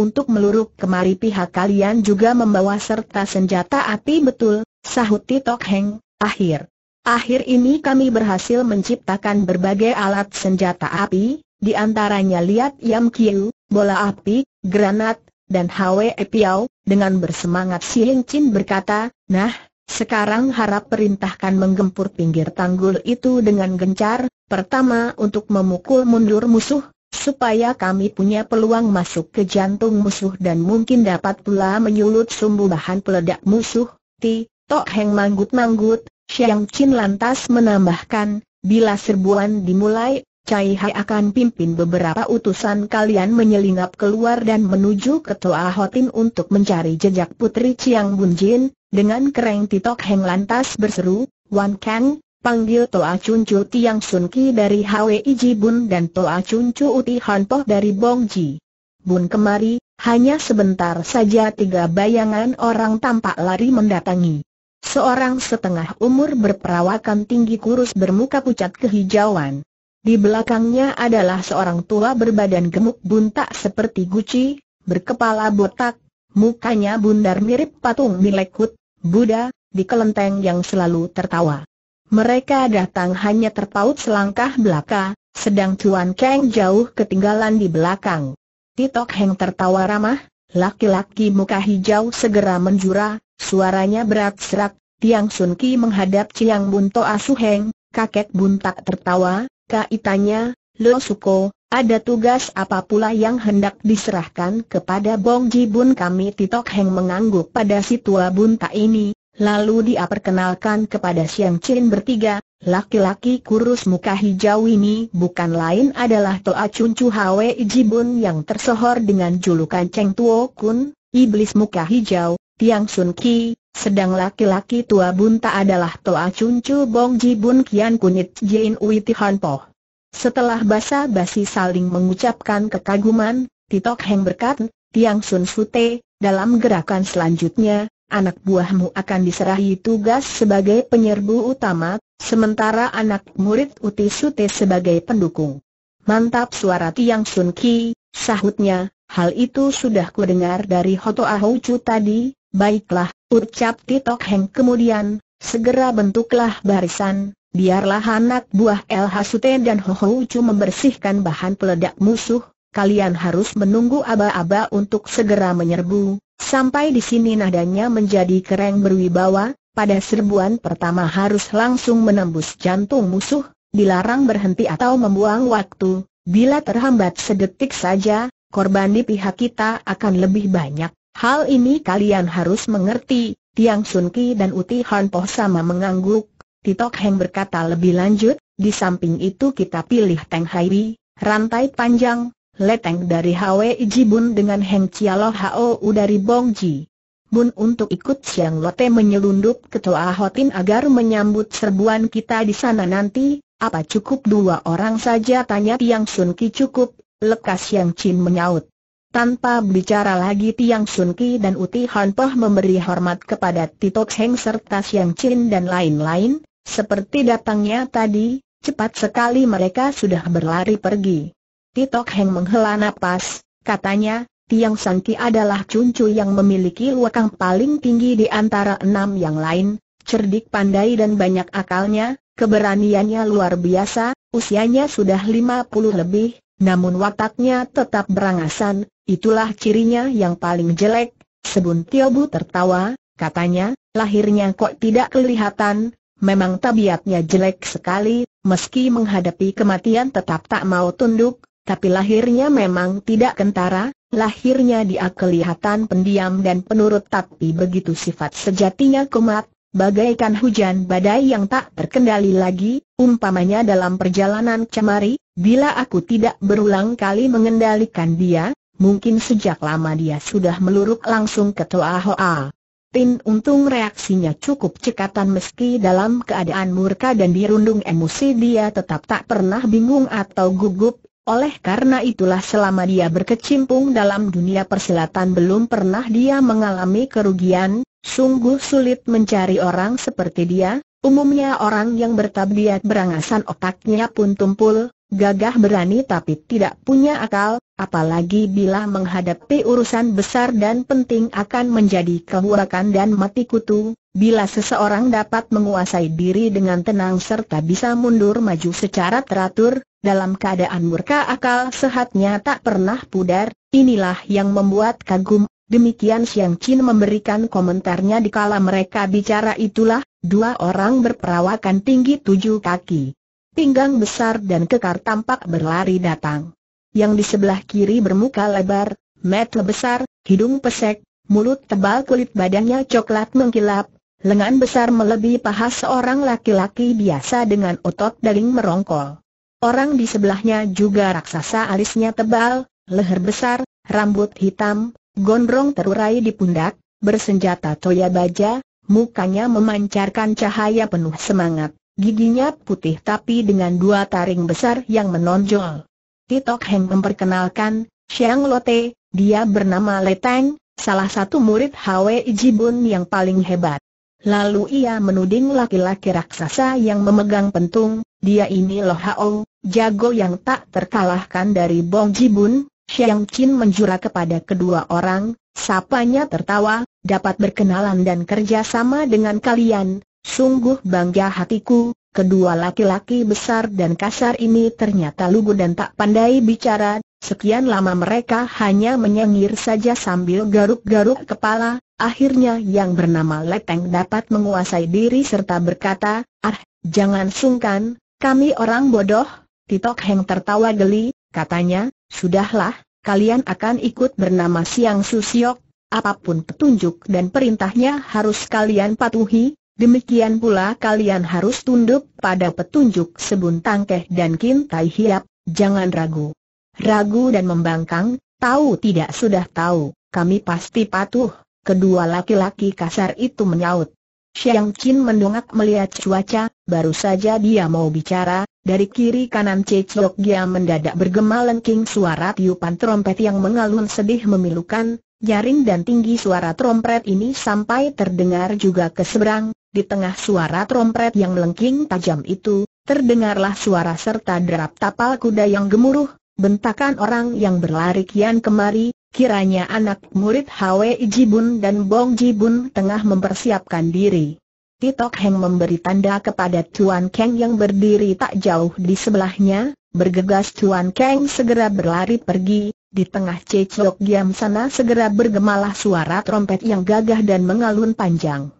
untuk meluruk kemari pihak kalian juga membawa serta senjata api betul, sahut Titok Heng, akhir. Akhir ini kami berhasil menciptakan berbagai alat senjata api, di antaranya liat yam kiu, bola api, granat, dan Hwe Piao, dengan bersemangat Si Heng Chin berkata, Nah, sekarang harap perintahkan menggempur pinggir tanggul itu dengan gencar, pertama untuk memukul mundur musuh, supaya kami punya peluang masuk ke jantung musuh dan mungkin dapat pula menyulut sumbu bahan peledak musuh, Ti, Tok Heng manggut-manggut, Siang Chin lantas menambahkan, bila serbuan dimulai, Cai Hai akan pimpin beberapa utusan kalian menyelinap keluar dan menuju ke Toa Hotin untuk mencari jejak Putri Chiang Bun Jin, dengan kereng Titok Heng lantas berseru, Wan Kang, panggil Toa Chun Chu Tiang Sun Ki dari Hwi Ji Bun dan Toa Chun Chu Uti Han Poh dari Bong Ji. Bun kemari, hanya sebentar saja tiga bayangan orang tampak lari mendatangi. Seorang setengah umur berperawakan tinggi kurus bermuka pucat kehijauan. Di belakangnya adalah seorang tua berbadan gemuk buntak seperti guci, berkepala botak, mukanya bundar mirip patung Milekut, Buddha, di kelenteng yang selalu tertawa. Mereka datang hanya terpaut selangkah belaka, sedang Cuan Kang jauh ketinggalan di belakang. Titok Heng tertawa ramah, laki-laki muka hijau segera menjura, suaranya berat serak, Tiang Sun Ki menghadap Ciang Bunto Heng, kakek buntak tertawa, Kaitannya, Lo Suko, ada tugas apa pula yang hendak diserahkan kepada Bong Bun kami Titok Heng mengangguk pada si tua bunta ini, lalu dia perkenalkan kepada Siang Chin bertiga, laki-laki kurus muka hijau ini bukan lain adalah Toa Chun Chu Hwe Jibun yang tersohor dengan julukan Cheng Tuo Kun, Iblis Muka Hijau, Tiang Sun Ki, sedang laki-laki tua bunta adalah Toa Chun Chu Bong Ji Bun Kian Kunit Jin Ui Tihan Po. Setelah basa-basi saling mengucapkan kekaguman, Titok Heng berkat, Tiang Sun Sute, dalam gerakan selanjutnya, anak buahmu akan diserahi tugas sebagai penyerbu utama, sementara anak murid Uti Sute sebagai pendukung. Mantap suara Tiang Sun Ki, sahutnya, hal itu sudah kudengar dari Hoto Chu tadi, Baiklah, ucap Titok Heng kemudian, segera bentuklah barisan, biarlah anak buah El Hasute dan Ho Ucu membersihkan bahan peledak musuh, kalian harus menunggu aba-aba untuk segera menyerbu, sampai di sini nadanya menjadi kereng berwibawa, pada serbuan pertama harus langsung menembus jantung musuh, dilarang berhenti atau membuang waktu, bila terhambat sedetik saja, korban di pihak kita akan lebih banyak. Hal ini kalian harus mengerti, Tiang Sun Ki dan Uti Han Poh sama mengangguk. Titok Heng berkata lebih lanjut, di samping itu kita pilih Teng Hai rantai panjang, leteng dari Hwi Bun dengan Heng Cialo Hou dari Bong Ji. Bun untuk ikut Siang Lote menyelundup ke toa Hotin agar menyambut serbuan kita di sana nanti, apa cukup dua orang saja tanya Tiang Sun Ki cukup, lekas Yang Chin menyaut. Tanpa bicara lagi Tiang Sun Ki dan Uti Han Poh memberi hormat kepada Tito Cheng serta Siang Chin dan lain-lain, seperti datangnya tadi, cepat sekali mereka sudah berlari pergi. Tito Cheng menghela nafas, katanya, Tiang Sun Ki adalah cuncu yang memiliki wakang paling tinggi di antara enam yang lain, cerdik pandai dan banyak akalnya, keberaniannya luar biasa, usianya sudah 50 lebih, namun wataknya tetap berangasan, Itulah cirinya yang paling jelek. Sebun Tiobu tertawa, katanya, lahirnya kok tidak kelihatan, memang tabiatnya jelek sekali, meski menghadapi kematian tetap tak mau tunduk, tapi lahirnya memang tidak kentara, lahirnya dia kelihatan pendiam dan penurut tapi begitu sifat sejatinya kumat, bagaikan hujan badai yang tak terkendali lagi, umpamanya dalam perjalanan camari, bila aku tidak berulang kali mengendalikan dia, Mungkin sejak lama dia sudah meluruk langsung ke Toa Hoa. Pin untung reaksinya cukup cekatan meski dalam keadaan murka dan dirundung emosi dia tetap tak pernah bingung atau gugup, oleh karena itulah selama dia berkecimpung dalam dunia persilatan belum pernah dia mengalami kerugian, sungguh sulit mencari orang seperti dia, umumnya orang yang bertabiat berangasan otaknya pun tumpul, gagah berani tapi tidak punya akal, apalagi bila menghadapi urusan besar dan penting akan menjadi kehuakan dan mati kutu, bila seseorang dapat menguasai diri dengan tenang serta bisa mundur maju secara teratur, dalam keadaan murka akal sehatnya tak pernah pudar, inilah yang membuat kagum. Demikian Siang Chin memberikan komentarnya di kala mereka bicara itulah, dua orang berperawakan tinggi tujuh kaki. Pinggang besar dan kekar tampak berlari datang yang di sebelah kiri bermuka lebar, mata besar, hidung pesek, mulut tebal kulit badannya coklat mengkilap, lengan besar melebihi paha seorang laki-laki biasa dengan otot daging merongkol. Orang di sebelahnya juga raksasa alisnya tebal, leher besar, rambut hitam, gondrong terurai di pundak, bersenjata toya baja, mukanya memancarkan cahaya penuh semangat, giginya putih tapi dengan dua taring besar yang menonjol. Titok Heng memperkenalkan, Xiang Lote, dia bernama Leteng, salah satu murid Hwe Jibun yang paling hebat. Lalu ia menuding laki-laki raksasa yang memegang pentung, dia ini Lo Hao, jago yang tak terkalahkan dari Bong Jibun, Xiang Qin menjura kepada kedua orang, sapanya tertawa, dapat berkenalan dan kerjasama dengan kalian, sungguh bangga hatiku, Kedua laki-laki besar dan kasar ini ternyata lugu dan tak pandai bicara, sekian lama mereka hanya menyengir saja sambil garuk-garuk kepala, akhirnya yang bernama Leteng dapat menguasai diri serta berkata, Ah, jangan sungkan, kami orang bodoh, Titok Heng tertawa geli, katanya, Sudahlah, kalian akan ikut bernama Siang Susiok, apapun petunjuk dan perintahnya harus kalian patuhi, Demikian pula kalian harus tunduk pada petunjuk Sebun Tangkeh dan Kintai Hiap, jangan ragu. Ragu dan membangkang, tahu tidak sudah tahu, kami pasti patuh. Kedua laki-laki kasar itu menyaut. Xiang Qin mendongak melihat cuaca, baru saja dia mau bicara, dari kiri kanan Cecok dia mendadak bergema lengking suara tiupan trompet yang mengalun sedih memilukan, nyaring dan tinggi suara trompet ini sampai terdengar juga ke seberang, di tengah suara trompet yang melengking tajam itu, terdengarlah suara serta derap tapal kuda yang gemuruh, bentakan orang yang berlari kian kemari, kiranya anak murid Hwe Jibun dan Bong Jibun tengah mempersiapkan diri. Titok Heng memberi tanda kepada Tuan Kang yang berdiri tak jauh di sebelahnya, bergegas Tuan Kang segera berlari pergi, di tengah cecok diam sana segera bergemalah suara trompet yang gagah dan mengalun panjang.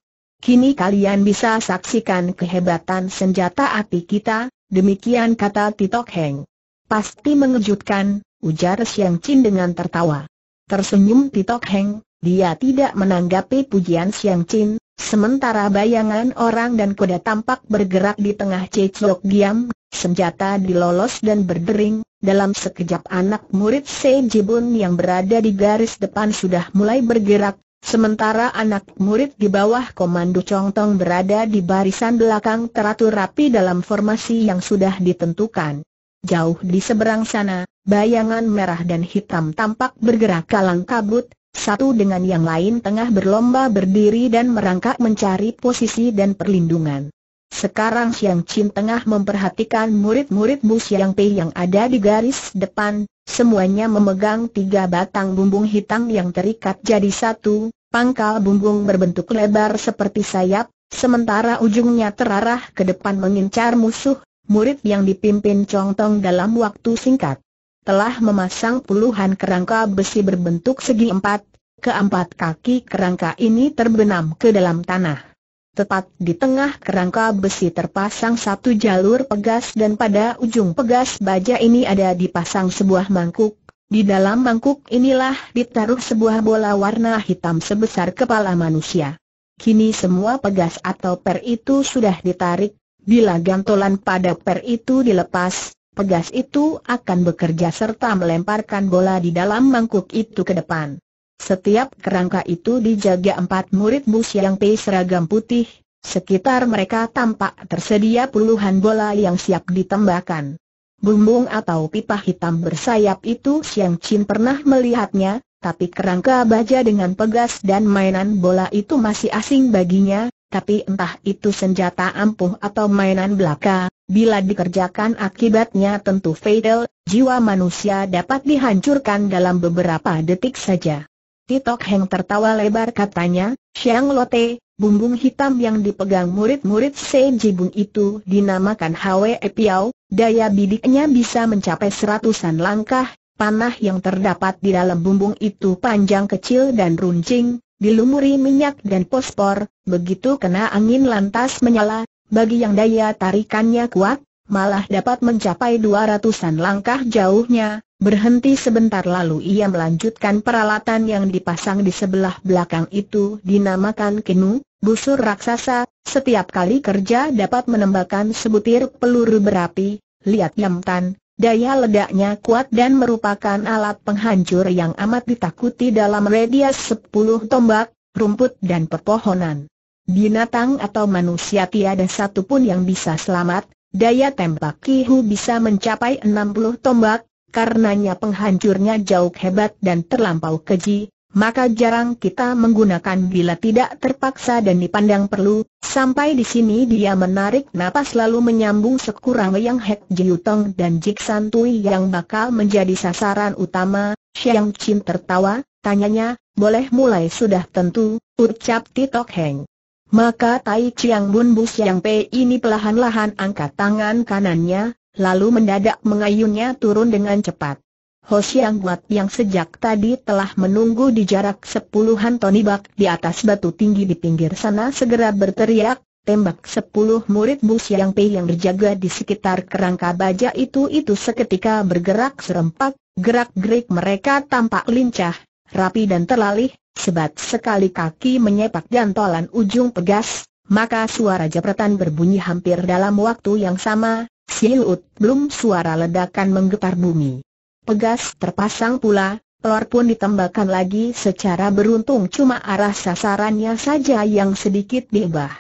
Kini kalian bisa saksikan kehebatan senjata api kita, demikian kata Titok Heng. Pasti mengejutkan, ujar Siang Chin dengan tertawa. Tersenyum Titok Heng, dia tidak menanggapi pujian Siang Chin, sementara bayangan orang dan kuda tampak bergerak di tengah Cecok diam, senjata dilolos dan berdering, dalam sekejap anak murid Sejibun yang berada di garis depan sudah mulai bergerak, Sementara anak murid di bawah komando Chong Tong berada di barisan belakang teratur rapi dalam formasi yang sudah ditentukan. Jauh di seberang sana, bayangan merah dan hitam tampak bergerak kalang kabut, satu dengan yang lain tengah berlomba berdiri dan merangkak mencari posisi dan perlindungan. Sekarang Siang Chin tengah memperhatikan murid-murid Mu Siang Pei yang ada di garis depan, semuanya memegang tiga batang bumbung hitam yang terikat jadi satu, pangkal bumbung berbentuk lebar seperti sayap, sementara ujungnya terarah ke depan mengincar musuh, murid yang dipimpin Chong Tong dalam waktu singkat. Telah memasang puluhan kerangka besi berbentuk segi empat, keempat kaki kerangka ini terbenam ke dalam tanah. Tepat di tengah kerangka besi terpasang satu jalur pegas dan pada ujung pegas baja ini ada dipasang sebuah mangkuk. Di dalam mangkuk inilah ditaruh sebuah bola warna hitam sebesar kepala manusia. Kini semua pegas atau per itu sudah ditarik, bila gantolan pada per itu dilepas, pegas itu akan bekerja serta melemparkan bola di dalam mangkuk itu ke depan. Setiap kerangka itu dijaga empat murid Musi yang pe seragam putih, sekitar mereka tampak tersedia puluhan bola yang siap ditembakkan. Bumbung atau pipa hitam bersayap itu Siang Chin pernah melihatnya, tapi kerangka baja dengan pegas dan mainan bola itu masih asing baginya, tapi entah itu senjata ampuh atau mainan belaka, bila dikerjakan akibatnya tentu fatal, jiwa manusia dapat dihancurkan dalam beberapa detik saja. Titok Heng tertawa lebar katanya, Xiang Lote, bumbung hitam yang dipegang murid-murid Sen Jibun itu dinamakan Hwe Piao, daya bidiknya bisa mencapai seratusan langkah, panah yang terdapat di dalam bumbung itu panjang kecil dan runcing, dilumuri minyak dan pospor, begitu kena angin lantas menyala, bagi yang daya tarikannya kuat, malah dapat mencapai dua ratusan langkah jauhnya, berhenti sebentar lalu ia melanjutkan peralatan yang dipasang di sebelah belakang itu dinamakan kenu, busur raksasa, setiap kali kerja dapat menembakkan sebutir peluru berapi, lihat Yamtan, daya ledaknya kuat dan merupakan alat penghancur yang amat ditakuti dalam radius 10 tombak, rumput dan pepohonan. Binatang atau manusia tiada satupun yang bisa selamat, Daya tembak Kihu bisa mencapai 60 tombak, karenanya penghancurnya jauh hebat dan terlampau keji, maka jarang kita menggunakan bila tidak terpaksa dan dipandang perlu. Sampai di sini dia menarik napas lalu menyambung sekurang yang Hek Jiutong dan Jik Santui yang bakal menjadi sasaran utama. Xiang Chin tertawa, tanyanya, boleh mulai sudah tentu, ucap Titok Heng. Maka Tai Chiang Bun Bu Siang Pei ini perlahan-lahan angkat tangan kanannya, lalu mendadak mengayunnya turun dengan cepat. Ho Siang Guat yang sejak tadi telah menunggu di jarak sepuluhan toni bak di atas batu tinggi di pinggir sana segera berteriak, tembak sepuluh murid Bu Siang Pei yang berjaga di sekitar kerangka baja itu itu seketika bergerak serempak, gerak-gerik mereka tampak lincah, rapi dan terlalih, sebat sekali kaki menyepak jantolan ujung pegas, maka suara jepretan berbunyi hampir dalam waktu yang sama, siut belum suara ledakan menggetar bumi. Pegas terpasang pula, pelor pun ditembakkan lagi secara beruntung cuma arah sasarannya saja yang sedikit diubah.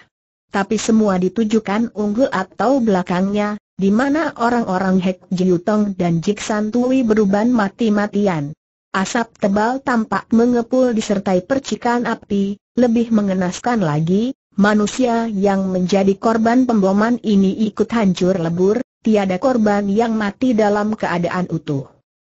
Tapi semua ditujukan unggul atau belakangnya, di mana orang-orang Hek Jiutong dan Jik Santui beruban mati-matian. Asap tebal tampak mengepul disertai percikan api, lebih mengenaskan lagi, manusia yang menjadi korban pemboman ini ikut hancur lebur, tiada korban yang mati dalam keadaan utuh.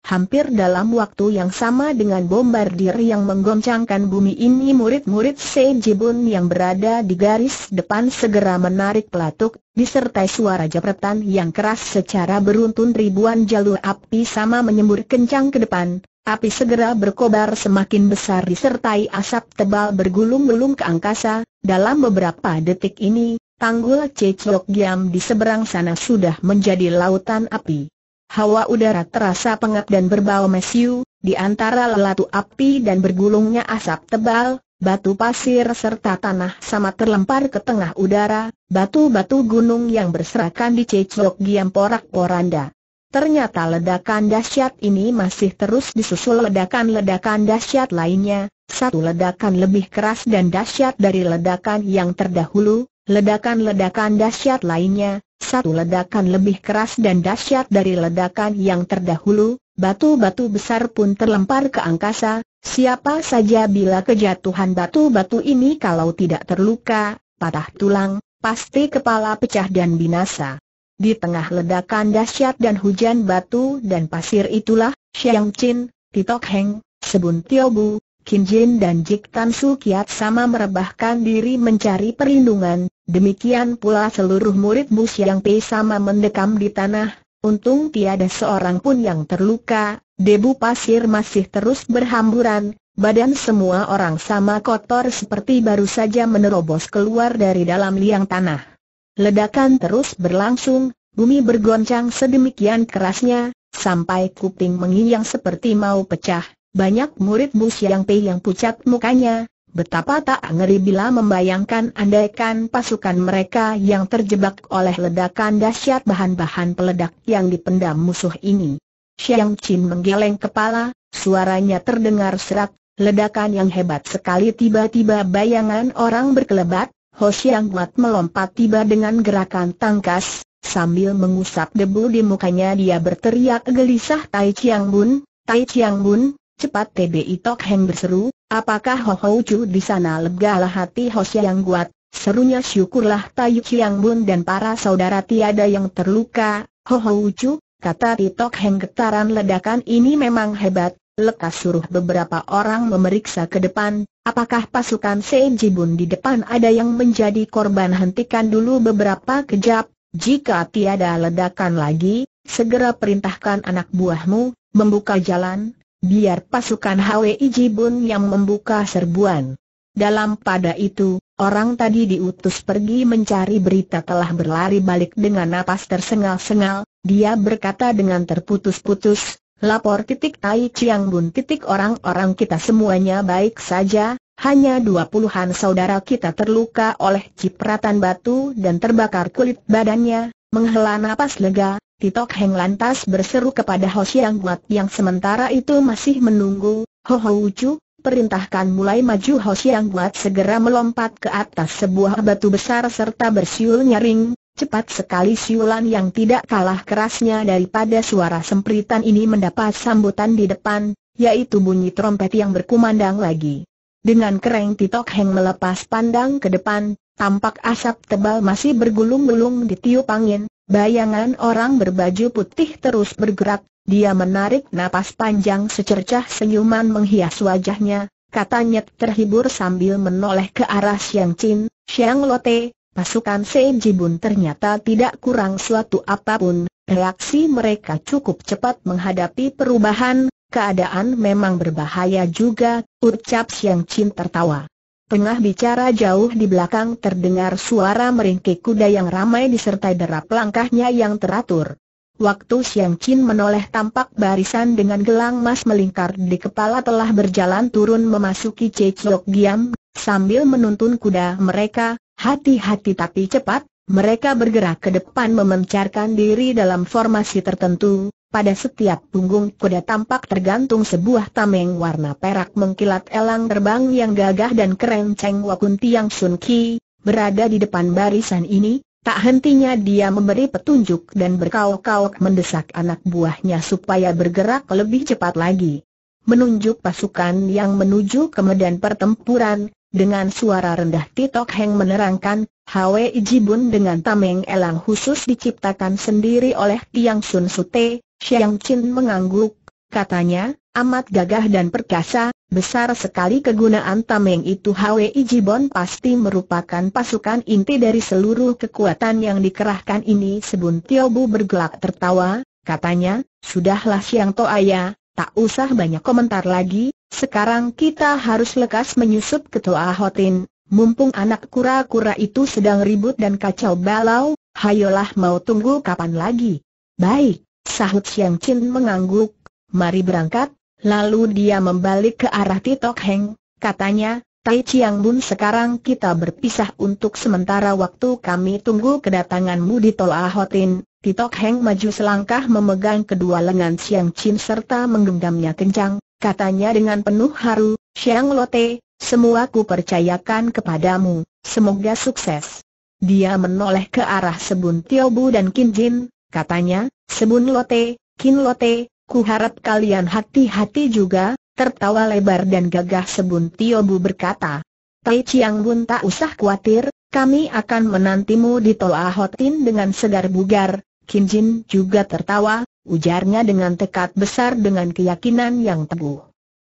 Hampir dalam waktu yang sama dengan bombardir yang menggoncangkan bumi ini murid-murid Sejibun yang berada di garis depan segera menarik pelatuk, disertai suara jepretan yang keras secara beruntun ribuan jalur api sama menyembur kencang ke depan, Api segera berkobar semakin besar disertai asap tebal bergulung-gulung ke angkasa, dalam beberapa detik ini, tanggul Cecok Giam di seberang sana sudah menjadi lautan api. Hawa udara terasa pengap dan berbau mesiu, di antara lelatu api dan bergulungnya asap tebal, batu pasir serta tanah sama terlempar ke tengah udara, batu-batu gunung yang berserakan di Cecok Giam porak-poranda. Ternyata ledakan dahsyat ini masih terus disusul ledakan-ledakan dahsyat lainnya, satu ledakan lebih keras dan dahsyat dari ledakan yang terdahulu, ledakan-ledakan dahsyat lainnya, satu ledakan lebih keras dan dahsyat dari ledakan yang terdahulu, batu-batu besar pun terlempar ke angkasa, siapa saja bila kejatuhan batu-batu ini kalau tidak terluka, patah tulang, pasti kepala pecah dan binasa. Di tengah ledakan dahsyat dan hujan batu dan pasir itulah, Xiang Qin, Titok Heng, Sebun Tio Bu, Qin Jin dan Jik Tan Su Kiat sama merebahkan diri mencari perlindungan, demikian pula seluruh murid Bu Xiang Pei sama mendekam di tanah, untung tiada seorang pun yang terluka, debu pasir masih terus berhamburan, badan semua orang sama kotor seperti baru saja menerobos keluar dari dalam liang tanah. Ledakan terus berlangsung, bumi bergoncang sedemikian kerasnya, sampai kuping mengiang seperti mau pecah, banyak murid Bu yang Pei yang pucat mukanya, betapa tak ngeri bila membayangkan andaikan pasukan mereka yang terjebak oleh ledakan dahsyat bahan-bahan peledak yang dipendam musuh ini. Xiang Qin menggeleng kepala, suaranya terdengar serak, ledakan yang hebat sekali tiba-tiba bayangan orang berkelebat, Ho Xiang Mat melompat tiba dengan gerakan tangkas, sambil mengusap debu di mukanya dia berteriak gelisah Tai Chiang Bun, Tai Chiang Bun, cepat TBI Tok Heng berseru, apakah Ho Ho Chu di sana legalah hati Ho Xiang Guat, serunya syukurlah Tai Chiang Bun dan para saudara tiada yang terluka, Ho Ho Chu, kata Tok Heng getaran ledakan ini memang hebat, lekas suruh beberapa orang memeriksa ke depan, Apakah pasukan Sein Jibun di depan ada yang menjadi korban hentikan dulu beberapa kejap, jika tiada ledakan lagi, segera perintahkan anak buahmu, membuka jalan, biar pasukan HWI Jibun yang membuka serbuan. Dalam pada itu, orang tadi diutus pergi mencari berita telah berlari balik dengan napas tersengal-sengal, dia berkata dengan terputus-putus, Lapor titik Tai Chiang Bun titik orang-orang kita semuanya baik saja, hanya dua puluhan saudara kita terluka oleh cipratan batu dan terbakar kulit badannya, menghela napas lega, Titok Heng lantas berseru kepada Ho Siang Guat yang sementara itu masih menunggu, Ho Ho Ucu, perintahkan mulai maju Ho Siang Guat segera melompat ke atas sebuah batu besar serta bersiul nyaring, Cepat sekali siulan yang tidak kalah kerasnya daripada suara sempritan ini mendapat sambutan di depan, yaitu bunyi trompet yang berkumandang lagi. Dengan kereng Titok Heng melepas pandang ke depan, tampak asap tebal masih bergulung-gulung di tiup angin, bayangan orang berbaju putih terus bergerak, dia menarik napas panjang secercah senyuman menghias wajahnya, katanya terhibur sambil menoleh ke arah Siang Chin, Siang Lote, Pasukan Sein Jibun ternyata tidak kurang suatu apapun, reaksi mereka cukup cepat menghadapi perubahan, keadaan memang berbahaya juga, ucap Siang Chin tertawa. Tengah bicara jauh di belakang terdengar suara meringkik kuda yang ramai disertai derap langkahnya yang teratur. Waktu Siang Chin menoleh tampak barisan dengan gelang emas melingkar di kepala telah berjalan turun memasuki Cecyok Giam, sambil menuntun kuda mereka, Hati-hati tapi cepat, mereka bergerak ke depan memencarkan diri dalam formasi tertentu, pada setiap punggung kuda tampak tergantung sebuah tameng warna perak mengkilat elang terbang yang gagah dan keren Cheng Wakun Tiang Sun Ki, berada di depan barisan ini, tak hentinya dia memberi petunjuk dan berkauk-kauk mendesak anak buahnya supaya bergerak lebih cepat lagi menunjuk pasukan yang menuju ke medan pertempuran, dengan suara rendah Titok Heng menerangkan, Hwe Jibun dengan tameng elang khusus diciptakan sendiri oleh Tiang Sun Sute, Xiang Chin mengangguk, katanya, amat gagah dan perkasa, besar sekali kegunaan tameng itu Hwe Jibon pasti merupakan pasukan inti dari seluruh kekuatan yang dikerahkan ini Sebun Tiobu bergelak tertawa, katanya, sudahlah Xiang Toaya, tak usah banyak komentar lagi, sekarang kita harus lekas menyusup ke Toa Hotin, mumpung anak kura-kura itu sedang ribut dan kacau balau, hayolah mau tunggu kapan lagi. Baik, sahut Siang Chin mengangguk, mari berangkat, lalu dia membalik ke arah Titok Heng, katanya, Tai Chiang Bun sekarang kita berpisah untuk sementara waktu kami tunggu kedatanganmu di Tol Ahotin. Titok Heng maju selangkah memegang kedua lengan Siang Chin serta menggenggamnya kencang, katanya dengan penuh haru, Xiang Lote, semua ku percayakan kepadamu, semoga sukses. Dia menoleh ke arah Sebun Tiobu dan Kin Jin, katanya, Sebun Lote, Kin Lote, ku harap kalian hati-hati juga, tertawa lebar dan gagah Sebun Tiobu berkata. Tai Chiang Bun tak usah khawatir, kami akan menantimu di Toa Hotin dengan segar bugar, Kin Jin juga tertawa, ujarnya dengan tekad besar dengan keyakinan yang teguh.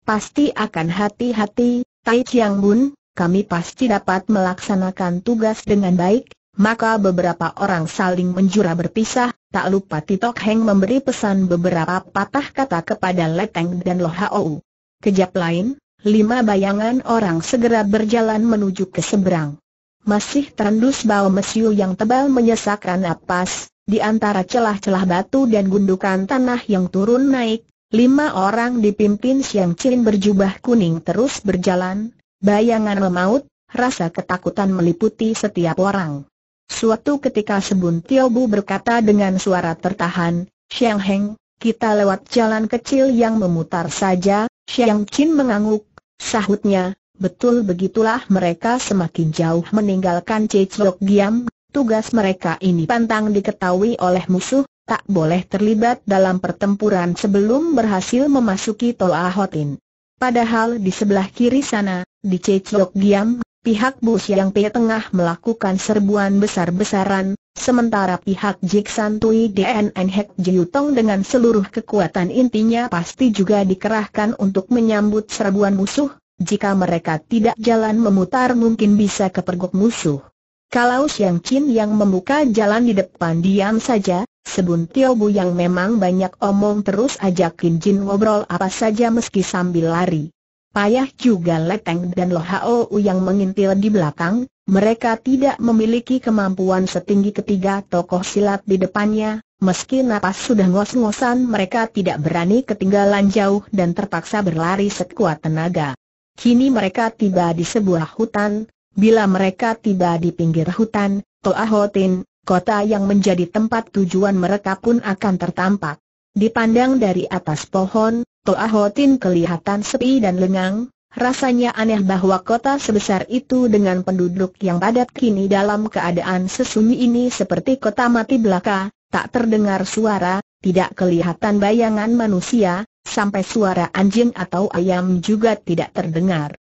Pasti akan hati-hati, Tai Chiang Bun, kami pasti dapat melaksanakan tugas dengan baik, maka beberapa orang saling menjura berpisah, tak lupa Titok Heng memberi pesan beberapa patah kata kepada Leteng dan Lo Hau. Kejap lain, lima bayangan orang segera berjalan menuju ke seberang. Masih terendus bau mesiu yang tebal menyesakkan napas, di antara celah-celah batu dan gundukan tanah yang turun naik, lima orang dipimpin Siang Chin berjubah kuning terus berjalan, bayangan memaut, rasa ketakutan meliputi setiap orang. Suatu ketika Sebun Tiobu berkata dengan suara tertahan, Siang Heng, kita lewat jalan kecil yang memutar saja, Siang Chin mengangguk, sahutnya, betul begitulah mereka semakin jauh meninggalkan Cecok Giam, Tugas mereka ini pantang diketahui oleh musuh, tak boleh terlibat dalam pertempuran sebelum berhasil memasuki Tol Ahotin. Padahal di sebelah kiri sana, di Ceciok diam, pihak Bu yang P tengah melakukan serbuan besar-besaran, sementara pihak Jiksan Tui DNN Hek Jiutong dengan seluruh kekuatan intinya pasti juga dikerahkan untuk menyambut serbuan musuh, jika mereka tidak jalan memutar mungkin bisa kepergok musuh. Kalau Xiang Qin yang membuka jalan di depan diam saja, Sebun Tio Bu yang memang banyak omong terus ajakin Jin ngobrol apa saja meski sambil lari. Payah juga Leteng dan Lo Hao U yang mengintil di belakang, mereka tidak memiliki kemampuan setinggi ketiga tokoh silat di depannya, meski napas sudah ngos-ngosan mereka tidak berani ketinggalan jauh dan terpaksa berlari sekuat tenaga. Kini mereka tiba di sebuah hutan, Bila mereka tiba di pinggir hutan, Toahotin, kota yang menjadi tempat tujuan mereka pun akan tertampak. Dipandang dari atas pohon, Toahotin kelihatan sepi dan lengang, rasanya aneh bahwa kota sebesar itu dengan penduduk yang padat kini dalam keadaan sesunyi ini seperti kota mati belaka, tak terdengar suara, tidak kelihatan bayangan manusia, sampai suara anjing atau ayam juga tidak terdengar.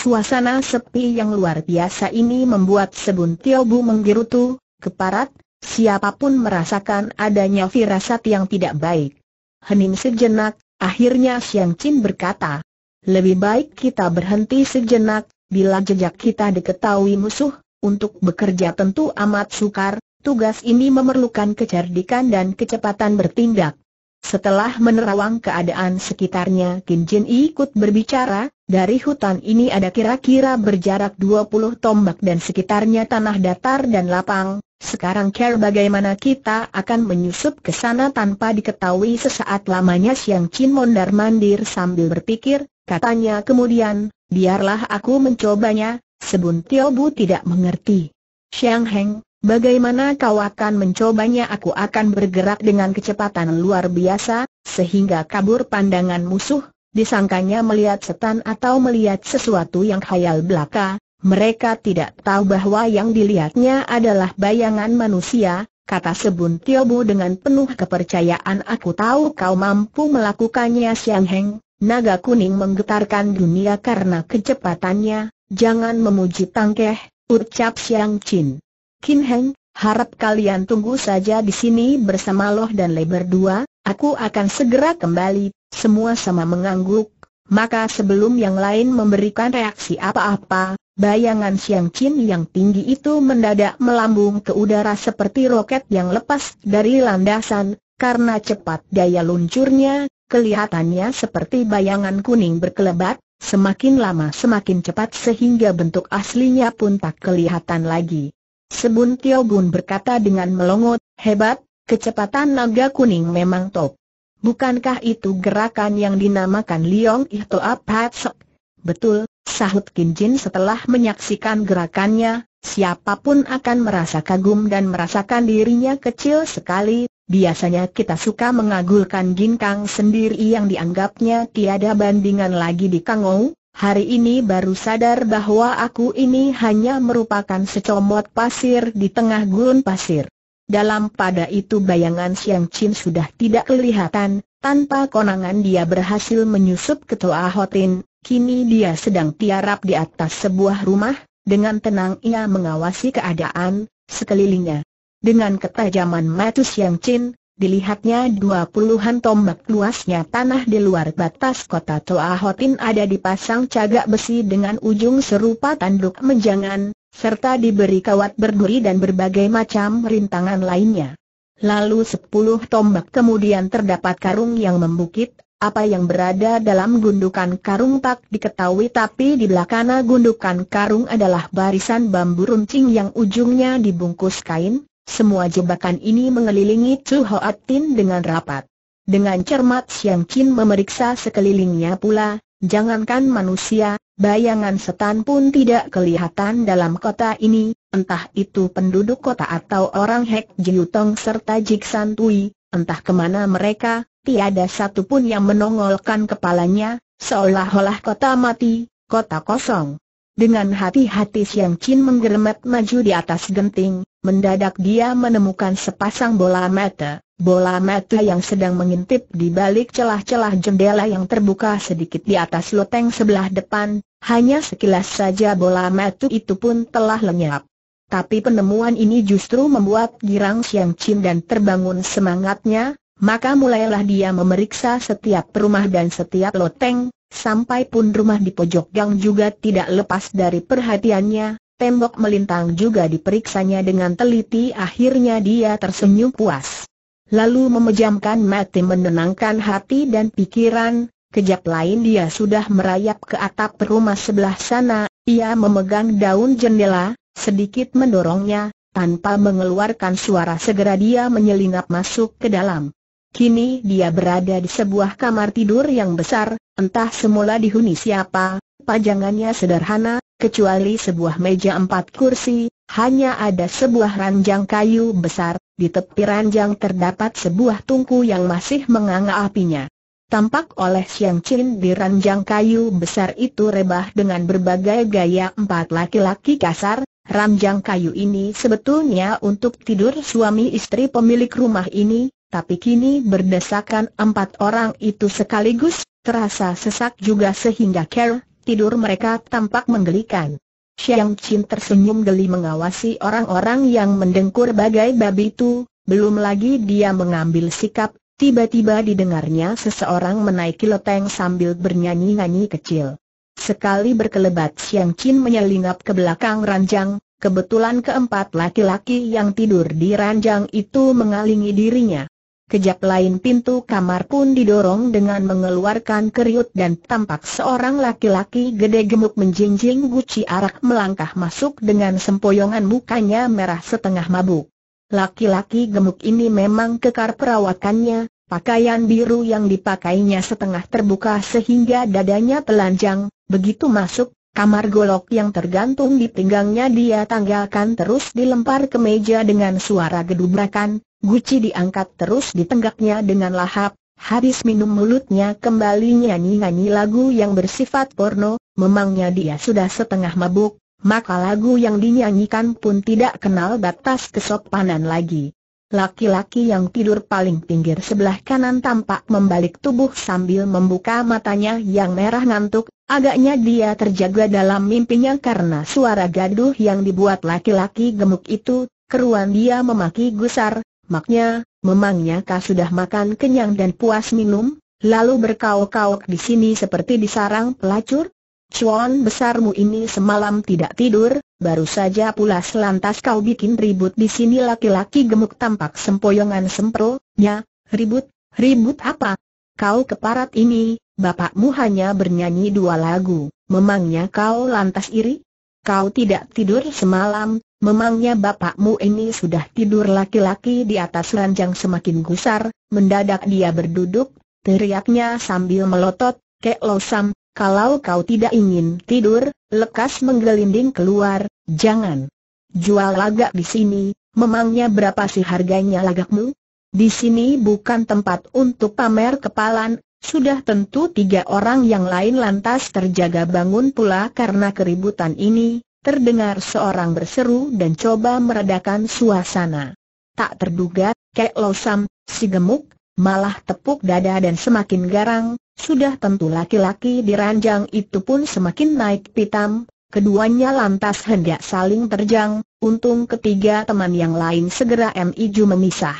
Suasana sepi yang luar biasa ini membuat Sebuntil Bu menggerutu, keparat, siapapun merasakan adanya firasat yang tidak baik. Hening sejenak, akhirnya Siang Chin berkata, lebih baik kita berhenti sejenak, bila jejak kita diketahui musuh, untuk bekerja tentu amat sukar, tugas ini memerlukan kecerdikan dan kecepatan bertindak. Setelah menerawang keadaan sekitarnya Kim Jin ikut berbicara, dari hutan ini ada kira-kira berjarak 20 tombak dan sekitarnya tanah datar dan lapang. Sekarang care bagaimana kita akan menyusup ke sana tanpa diketahui sesaat lamanya Siang Chin mondar mandir sambil berpikir, katanya kemudian, biarlah aku mencobanya, Sebuntil Bu tidak mengerti. Siang Heng, bagaimana kau akan mencobanya aku akan bergerak dengan kecepatan luar biasa, sehingga kabur pandangan musuh, Disangkanya melihat setan atau melihat sesuatu yang khayal belaka, mereka tidak tahu bahwa yang dilihatnya adalah bayangan manusia, kata Sebun Tiobu dengan penuh kepercayaan aku tahu kau mampu melakukannya Siang Heng, naga kuning menggetarkan dunia karena kecepatannya, jangan memuji tangkeh, ucap Siang Chin. Kin Heng, harap kalian tunggu saja di sini bersama Loh dan Le dua, aku akan segera kembali semua sama mengangguk, maka sebelum yang lain memberikan reaksi apa-apa, bayangan Siang Chin yang tinggi itu mendadak melambung ke udara seperti roket yang lepas dari landasan, karena cepat daya luncurnya, kelihatannya seperti bayangan kuning berkelebat, semakin lama semakin cepat sehingga bentuk aslinya pun tak kelihatan lagi. Sebun Tio berkata dengan melongot, hebat, kecepatan naga kuning memang top. Bukankah itu gerakan yang dinamakan Liong Ihtoa Patsok? Betul, sahut Jin setelah menyaksikan gerakannya, siapapun akan merasa kagum dan merasakan dirinya kecil sekali, biasanya kita suka mengagulkan Kang sendiri yang dianggapnya tiada bandingan lagi di Kangou, hari ini baru sadar bahwa aku ini hanya merupakan secomot pasir di tengah gurun pasir. Dalam pada itu bayangan Siang Chin sudah tidak kelihatan, tanpa konangan dia berhasil menyusup ke Toa Hotin, kini dia sedang tiarap di atas sebuah rumah, dengan tenang ia mengawasi keadaan sekelilingnya. Dengan ketajaman mata Siang Chin, dilihatnya dua puluhan tombak luasnya tanah di luar batas kota Toa Hotin ada dipasang cagak besi dengan ujung serupa tanduk menjangan, serta diberi kawat berduri dan berbagai macam rintangan lainnya. Lalu sepuluh tombak kemudian terdapat karung yang membukit, apa yang berada dalam gundukan karung tak diketahui tapi di belakana gundukan karung adalah barisan bambu runcing yang ujungnya dibungkus kain, semua jebakan ini mengelilingi Chu Hoat dengan rapat. Dengan cermat Siang Chin memeriksa sekelilingnya pula, jangankan manusia, Bayangan setan pun tidak kelihatan dalam kota ini, entah itu penduduk kota atau orang Hek Jiutong serta Jik Santui, entah kemana mereka, tiada satupun yang menongolkan kepalanya, seolah-olah kota mati, kota kosong. Dengan hati-hati Siang Chin menggeremet maju di atas genting, mendadak dia menemukan sepasang bola mata, bola mata yang sedang mengintip di balik celah-celah jendela yang terbuka sedikit di atas loteng sebelah depan, hanya sekilas saja bola matu itu pun telah lenyap. Tapi penemuan ini justru membuat Girang Siang Chin dan terbangun semangatnya, maka mulailah dia memeriksa setiap rumah dan setiap loteng, sampai pun rumah di pojok gang juga tidak lepas dari perhatiannya, tembok melintang juga diperiksanya dengan teliti akhirnya dia tersenyum puas. Lalu memejamkan mati menenangkan hati dan pikiran, Kejap lain dia sudah merayap ke atap rumah sebelah sana, ia memegang daun jendela, sedikit mendorongnya, tanpa mengeluarkan suara segera dia menyelinap masuk ke dalam. Kini dia berada di sebuah kamar tidur yang besar, entah semula dihuni siapa, pajangannya sederhana, kecuali sebuah meja empat kursi, hanya ada sebuah ranjang kayu besar, di tepi ranjang terdapat sebuah tungku yang masih menganga apinya. Tampak oleh Xiang Qin di ranjang kayu besar itu rebah dengan berbagai gaya empat laki-laki kasar, ranjang kayu ini sebetulnya untuk tidur suami istri pemilik rumah ini, tapi kini berdesakan empat orang itu sekaligus, terasa sesak juga sehingga care, tidur mereka tampak menggelikan. Xiang Qin tersenyum geli mengawasi orang-orang yang mendengkur bagai babi itu, belum lagi dia mengambil sikap Tiba-tiba didengarnya seseorang menaiki loteng sambil bernyanyi-nyanyi kecil. Sekali berkelebat Siang Chin menyelinap ke belakang ranjang, kebetulan keempat laki-laki yang tidur di ranjang itu mengalingi dirinya. Kejap lain pintu kamar pun didorong dengan mengeluarkan keriut dan tampak seorang laki-laki gede gemuk menjinjing guci arak melangkah masuk dengan sempoyongan mukanya merah setengah mabuk. Laki-laki gemuk ini memang kekar perawakannya, pakaian biru yang dipakainya setengah terbuka sehingga dadanya telanjang, begitu masuk, kamar golok yang tergantung di pinggangnya dia tanggalkan terus dilempar ke meja dengan suara gedubrakan, guci diangkat terus ditenggaknya dengan lahap, habis minum mulutnya kembali nyanyi-nyanyi lagu yang bersifat porno, memangnya dia sudah setengah mabuk, maka lagu yang dinyanyikan pun tidak kenal batas kesopanan lagi. Laki-laki yang tidur paling pinggir sebelah kanan tampak membalik tubuh sambil membuka matanya yang merah ngantuk, agaknya dia terjaga dalam mimpinya karena suara gaduh yang dibuat laki-laki gemuk itu, keruan dia memaki gusar, maknya, memangnya kau sudah makan kenyang dan puas minum, lalu berkau-kauk di sini seperti di sarang pelacur? Cuan besarmu ini semalam tidak tidur, baru saja pula selantas kau bikin ribut di sini laki-laki gemuk tampak sempoyongan sempro, ya, ribut, ribut apa? Kau keparat ini, bapakmu hanya bernyanyi dua lagu, memangnya kau lantas iri? Kau tidak tidur semalam, memangnya bapakmu ini sudah tidur laki-laki di atas ranjang semakin gusar, mendadak dia berduduk, teriaknya sambil melotot, Kek Losam, kalau kau tidak ingin tidur, lekas menggelinding keluar, jangan. Jual lagak di sini, memangnya berapa sih harganya lagakmu? Di sini bukan tempat untuk pamer kepalan, sudah tentu tiga orang yang lain lantas terjaga bangun pula karena keributan ini, terdengar seorang berseru dan coba meredakan suasana. Tak terduga, Kek Losam, si gemuk, Malah tepuk dada dan semakin garang, sudah tentu laki-laki di ranjang itu pun semakin naik pitam, keduanya lantas hendak saling terjang, untung ketiga teman yang lain segera M.I.Ju memisah.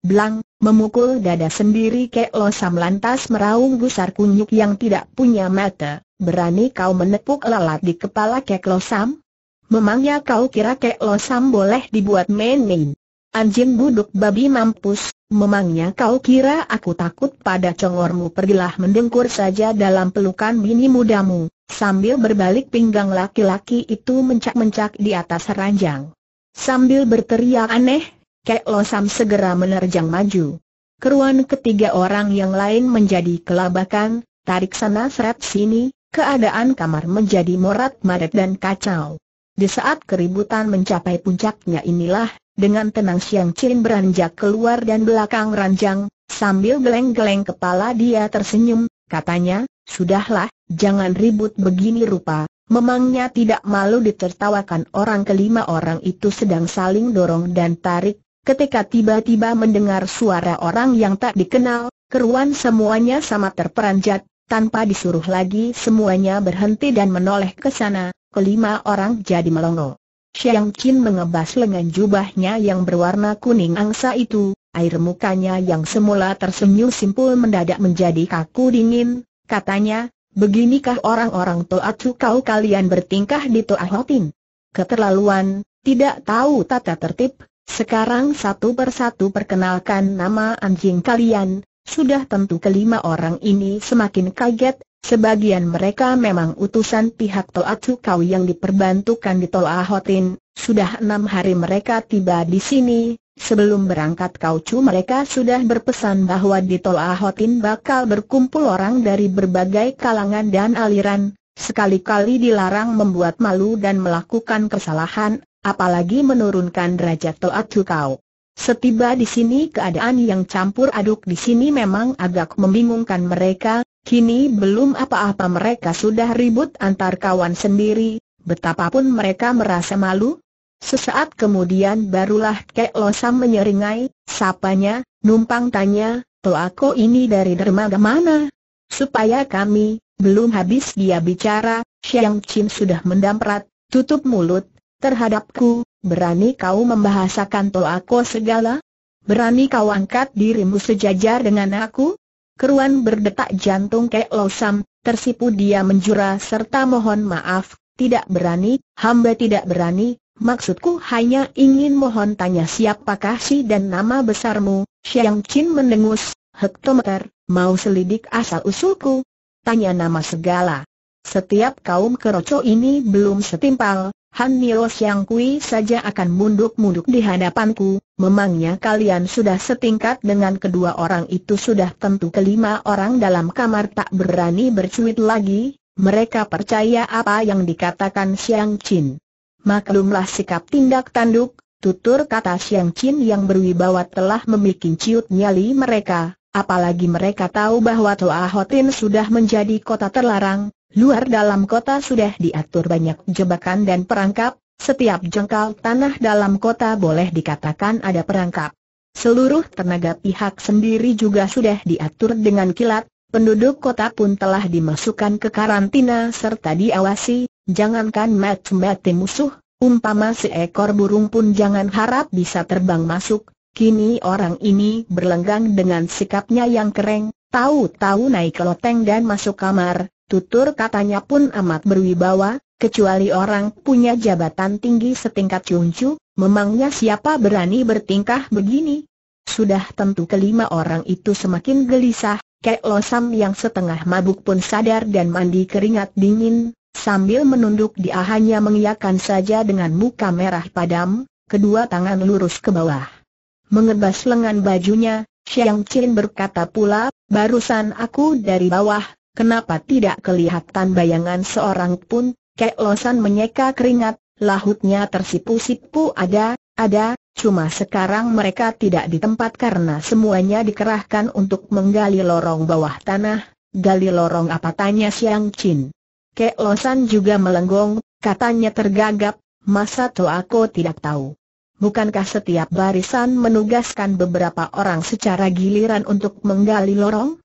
Blang, memukul dada sendiri Kek losam lantas meraung gusar kunyuk yang tidak punya mata, berani kau menepuk lalat di kepala Kek losam? Memangnya kau kira Kek losam boleh dibuat main-main? Anjing buduk babi mampus, memangnya kau kira aku takut pada congormu pergilah mendengkur saja dalam pelukan bini mudamu, sambil berbalik pinggang laki-laki itu mencak-mencak di atas ranjang. Sambil berteriak aneh, Kek Losam segera menerjang maju. Keruan ketiga orang yang lain menjadi kelabakan, tarik sana seret sini, keadaan kamar menjadi morat maret dan kacau. Di saat keributan mencapai puncaknya inilah dengan tenang Siang Chin beranjak keluar dan belakang ranjang, sambil geleng-geleng kepala dia tersenyum, katanya, Sudahlah, jangan ribut begini rupa, memangnya tidak malu ditertawakan orang kelima orang itu sedang saling dorong dan tarik, ketika tiba-tiba mendengar suara orang yang tak dikenal, keruan semuanya sama terperanjat, tanpa disuruh lagi semuanya berhenti dan menoleh ke sana, kelima orang jadi melongo. Xiang Qin mengebas lengan jubahnya yang berwarna kuning angsa itu, air mukanya yang semula tersenyum simpul mendadak menjadi kaku dingin, katanya, beginikah orang-orang Toacu kau kalian bertingkah di Toahotin? Keterlaluan, tidak tahu tata tertib, sekarang satu persatu perkenalkan nama anjing kalian, sudah tentu kelima orang ini semakin kaget, Sebagian mereka memang utusan pihak Toa Cukau yang diperbantukan di Toa Ahotin. sudah enam hari mereka tiba di sini, sebelum berangkat Kaucu mereka sudah berpesan bahwa di Toa Ahotin bakal berkumpul orang dari berbagai kalangan dan aliran, sekali-kali dilarang membuat malu dan melakukan kesalahan, apalagi menurunkan derajat Toa Cukau. Setiba di sini keadaan yang campur aduk di sini memang agak membingungkan mereka, Kini belum apa-apa mereka sudah ribut antar kawan sendiri, betapapun mereka merasa malu. Sesaat kemudian barulah Kek Losam menyeringai, sapanya, numpang tanya, Toako ini dari dermaga mana? Supaya kami, belum habis dia bicara, Siang Chin sudah mendamprat, tutup mulut, terhadapku, berani kau membahasakan Toako segala? Berani kau angkat dirimu sejajar dengan aku? keruan berdetak jantung Kek losam. tersipu dia menjura serta mohon maaf, tidak berani, hamba tidak berani, maksudku hanya ingin mohon tanya siapakah si dan nama besarmu, Siang Chin mendengus, hektometer, mau selidik asal-usulku, tanya nama segala. Setiap kaum keroco ini belum setimpal, Han Nio Yang Kui saja akan munduk-munduk di hadapanku, memangnya kalian sudah setingkat dengan kedua orang itu sudah tentu kelima orang dalam kamar tak berani bercuit lagi, mereka percaya apa yang dikatakan Xiang Qin. Maklumlah sikap tindak tanduk, tutur kata Xiang Qin yang berwibawa telah membuat ciut nyali mereka, apalagi mereka tahu bahwa Toa Hotin sudah menjadi kota terlarang, Luar dalam kota sudah diatur banyak jebakan dan perangkap, setiap jengkal tanah dalam kota boleh dikatakan ada perangkap. Seluruh tenaga pihak sendiri juga sudah diatur dengan kilat, penduduk kota pun telah dimasukkan ke karantina serta diawasi, jangankan mati-mati musuh, umpama seekor burung pun jangan harap bisa terbang masuk. Kini orang ini berlenggang dengan sikapnya yang kering, tahu-tahu naik loteng dan masuk kamar, tutur katanya pun amat berwibawa, kecuali orang punya jabatan tinggi setingkat Cuncu, memangnya siapa berani bertingkah begini? Sudah tentu kelima orang itu semakin gelisah, Kek Losam yang setengah mabuk pun sadar dan mandi keringat dingin, sambil menunduk dia hanya mengiakan saja dengan muka merah padam, kedua tangan lurus ke bawah. Mengebas lengan bajunya, Xiang Qin berkata pula, barusan aku dari bawah kenapa tidak kelihatan bayangan seorang pun, Kek Losan menyeka keringat, lahutnya tersipu-sipu ada, ada, cuma sekarang mereka tidak di tempat karena semuanya dikerahkan untuk menggali lorong bawah tanah, gali lorong apa tanya Siang Chin. Kek Losan juga melenggong, katanya tergagap, masa tu aku tidak tahu. Bukankah setiap barisan menugaskan beberapa orang secara giliran untuk menggali lorong?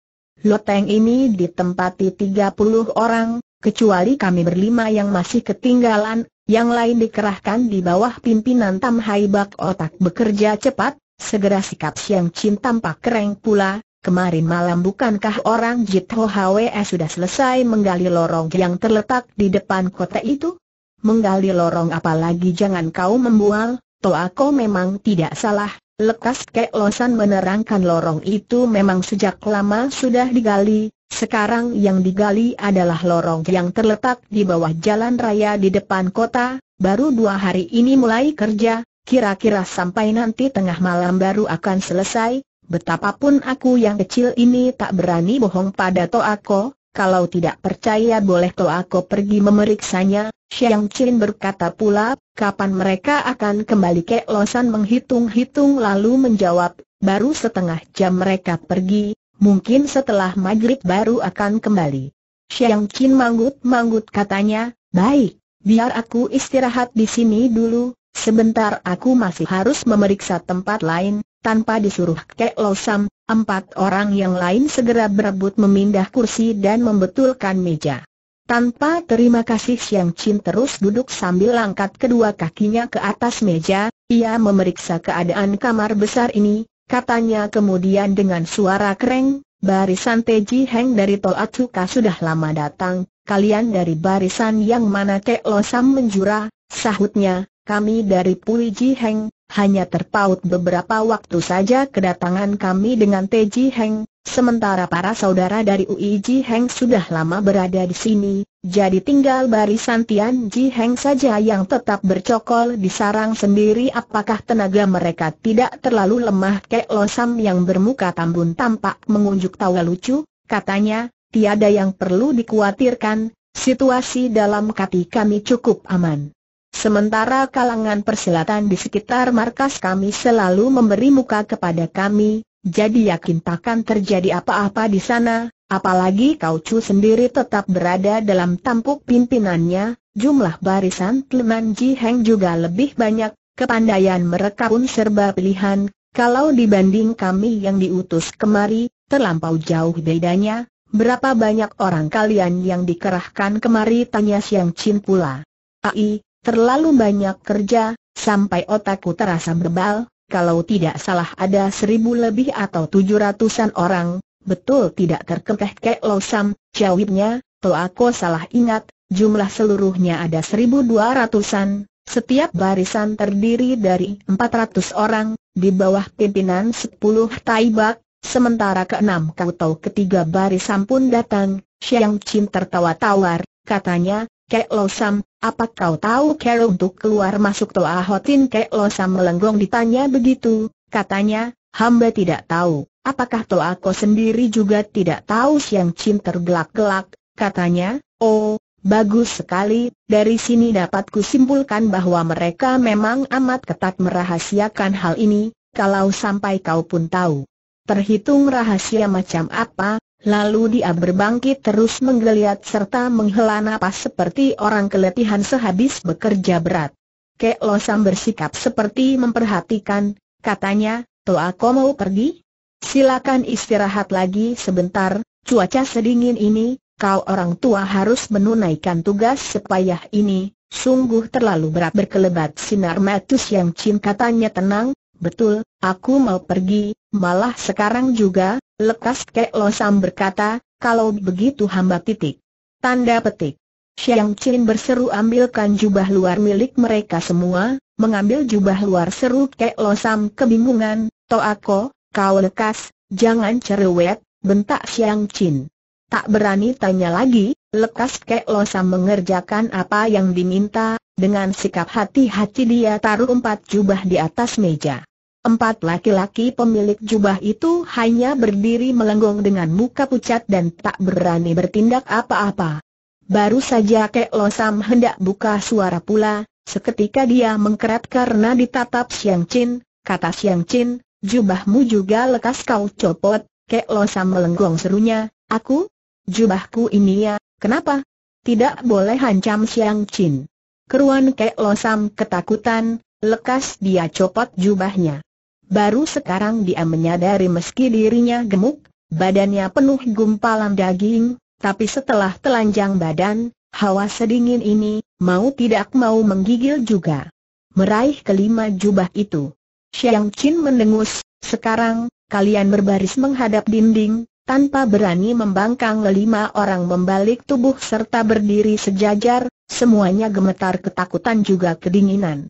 loteng ini ditempati 30 orang, kecuali kami berlima yang masih ketinggalan, yang lain dikerahkan di bawah pimpinan Tam Hai Bak otak bekerja cepat, segera sikap Siang Chin tampak kereng pula, Kemarin malam bukankah orang Jit Ho Hwe sudah selesai menggali lorong yang terletak di depan kota itu? Menggali lorong apalagi jangan kau membual, Toa kau memang tidak salah, Lekas Kek Losan menerangkan lorong itu memang sejak lama sudah digali, sekarang yang digali adalah lorong yang terletak di bawah jalan raya di depan kota, baru dua hari ini mulai kerja, kira-kira sampai nanti tengah malam baru akan selesai, betapapun aku yang kecil ini tak berani bohong pada Toako, kalau tidak percaya boleh toh aku pergi memeriksanya, Xiang Qin berkata pula, kapan mereka akan kembali ke Losan menghitung-hitung lalu menjawab, baru setengah jam mereka pergi, mungkin setelah maghrib baru akan kembali. Xiang Qin manggut-manggut katanya, baik, biar aku istirahat di sini dulu, sebentar aku masih harus memeriksa tempat lain, tanpa disuruh Kek Losam, empat orang yang lain segera berebut memindah kursi dan membetulkan meja. Tanpa terima kasih Siang Chin terus duduk sambil angkat kedua kakinya ke atas meja, ia memeriksa keadaan kamar besar ini, katanya kemudian dengan suara kereng, barisan Teji Heng dari Tol Atsuka sudah lama datang, kalian dari barisan yang mana Kek Losam menjura, sahutnya, kami dari Pui Ji Heng, hanya terpaut beberapa waktu saja kedatangan kami dengan Teji Heng, sementara para saudara dari UI Ji Heng sudah lama berada di sini, jadi tinggal barisan Tian Ji Heng saja yang tetap bercokol di sarang sendiri apakah tenaga mereka tidak terlalu lemah Kek Losam yang bermuka tambun tampak mengunjuk tawa lucu, katanya, tiada yang perlu dikhawatirkan, situasi dalam kati kami cukup aman. Sementara kalangan persilatan di sekitar markas kami selalu memberi muka kepada kami, jadi yakin takkan terjadi apa-apa di sana, apalagi Kau Chu sendiri tetap berada dalam tampuk pimpinannya, jumlah barisan Tleman Ji Heng juga lebih banyak, kepandaian mereka pun serba pilihan, kalau dibanding kami yang diutus kemari, terlampau jauh bedanya, berapa banyak orang kalian yang dikerahkan kemari tanya Siang Chin pula. Ai, Terlalu banyak kerja, sampai otakku terasa bebal, kalau tidak salah ada seribu lebih atau tujuh ratusan orang, betul tidak terkekeh-kek losam, jawabnya, toh aku salah ingat, jumlah seluruhnya ada seribu dua ratusan, setiap barisan terdiri dari empat ratus orang, di bawah pimpinan sepuluh taibak, sementara keenam kau tahu ketiga barisan pun datang, Xiang Qin tertawa tawar, katanya, Kek Losam, apa kau tahu cara untuk keluar masuk Toa Hotin Kek Losam melenggong ditanya begitu, katanya, hamba tidak tahu, apakah Toa kau sendiri juga tidak tahu Siang cin tergelak-gelak, katanya, oh, bagus sekali, dari sini dapat kusimpulkan bahwa mereka memang amat ketat merahasiakan hal ini, kalau sampai kau pun tahu. Terhitung rahasia macam apa, Lalu dia berbangkit terus menggeliat serta menghela napas seperti orang keletihan sehabis bekerja berat. Kek Losam bersikap seperti memperhatikan, katanya, Toa kau mau pergi? Silakan istirahat lagi sebentar, cuaca sedingin ini, kau orang tua harus menunaikan tugas sepayah ini, sungguh terlalu berat berkelebat sinar matus yang cin katanya tenang, betul, aku mau pergi, malah sekarang juga, Lekas Kek Losam berkata, kalau begitu hamba titik. Tanda petik. Xiang Chin berseru ambilkan jubah luar milik mereka semua, mengambil jubah luar seru Kek Losam Sam kebingungan, Toako, kau lekas, jangan cerewet, bentak Xiang Chin. Tak berani tanya lagi, lekas Kek Losam mengerjakan apa yang diminta, dengan sikap hati-hati dia taruh empat jubah di atas meja. Empat laki-laki pemilik jubah itu hanya berdiri melenggong dengan muka pucat dan tak berani bertindak apa-apa. Baru saja Kek Losam hendak buka suara pula, seketika dia mengkerat karena ditatap Siang Chin, kata Siang Chin, jubahmu juga lekas kau copot, Kek Losam melenggong serunya, aku? Jubahku ini ya, kenapa? Tidak boleh hancam Siang Chin. Keruan Kek Losam ketakutan, lekas dia copot jubahnya. Baru sekarang dia menyadari meski dirinya gemuk, badannya penuh gumpalan daging, tapi setelah telanjang badan, hawa sedingin ini, mau tidak mau menggigil juga. Meraih kelima jubah itu. Xiang Qin mendengus, sekarang, kalian berbaris menghadap dinding, tanpa berani membangkang lima orang membalik tubuh serta berdiri sejajar, semuanya gemetar ketakutan juga kedinginan.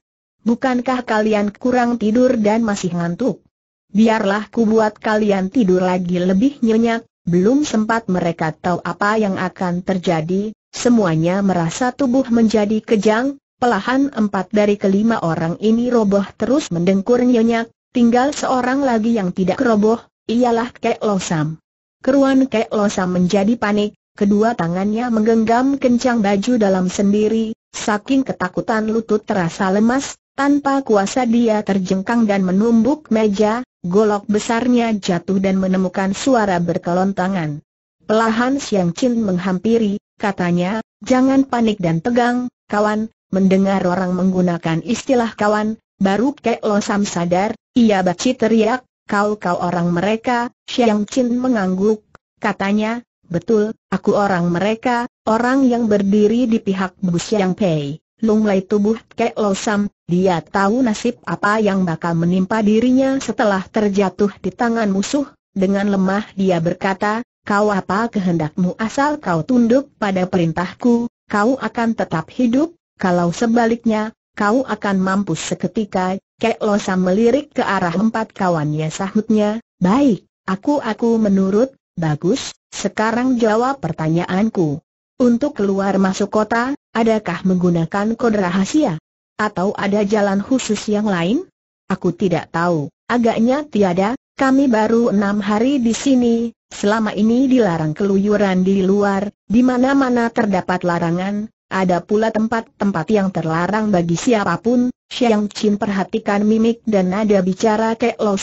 Bukankah kalian kurang tidur dan masih ngantuk? Biarlah ku buat kalian tidur lagi lebih nyenyak, belum sempat mereka tahu apa yang akan terjadi, semuanya merasa tubuh menjadi kejang, pelahan empat dari kelima orang ini roboh terus mendengkur nyenyak, tinggal seorang lagi yang tidak roboh, ialah Kek Losam. Keruan Kek Losam menjadi panik, Kedua tangannya menggenggam kencang baju dalam sendiri, saking ketakutan lutut terasa lemas, tanpa kuasa dia terjengkang dan menumbuk meja, golok besarnya jatuh dan menemukan suara berkelontangan. Pelahan Siang Chin menghampiri, katanya, jangan panik dan tegang, kawan, mendengar orang menggunakan istilah kawan, baru Kek Lo Sam sadar, ia baci teriak, kau-kau orang mereka, Siang Chin mengangguk, katanya, betul, aku orang mereka, orang yang berdiri di pihak Bu Siang Pei lunglai tubuh Kek Lo Sam, dia tahu nasib apa yang bakal menimpa dirinya setelah terjatuh di tangan musuh, dengan lemah dia berkata, kau apa kehendakmu asal kau tunduk pada perintahku, kau akan tetap hidup, kalau sebaliknya, kau akan mampus seketika, Kek Lo Sam melirik ke arah empat kawannya sahutnya, baik, aku-aku menurut, bagus, sekarang jawab pertanyaanku. Untuk keluar masuk kota, adakah menggunakan kode rahasia? Atau ada jalan khusus yang lain? Aku tidak tahu, agaknya tiada, kami baru enam hari di sini, selama ini dilarang keluyuran di luar, di mana-mana terdapat larangan, ada pula tempat-tempat yang terlarang bagi siapapun, Xiang Qin perhatikan mimik dan nada bicara Kek Lo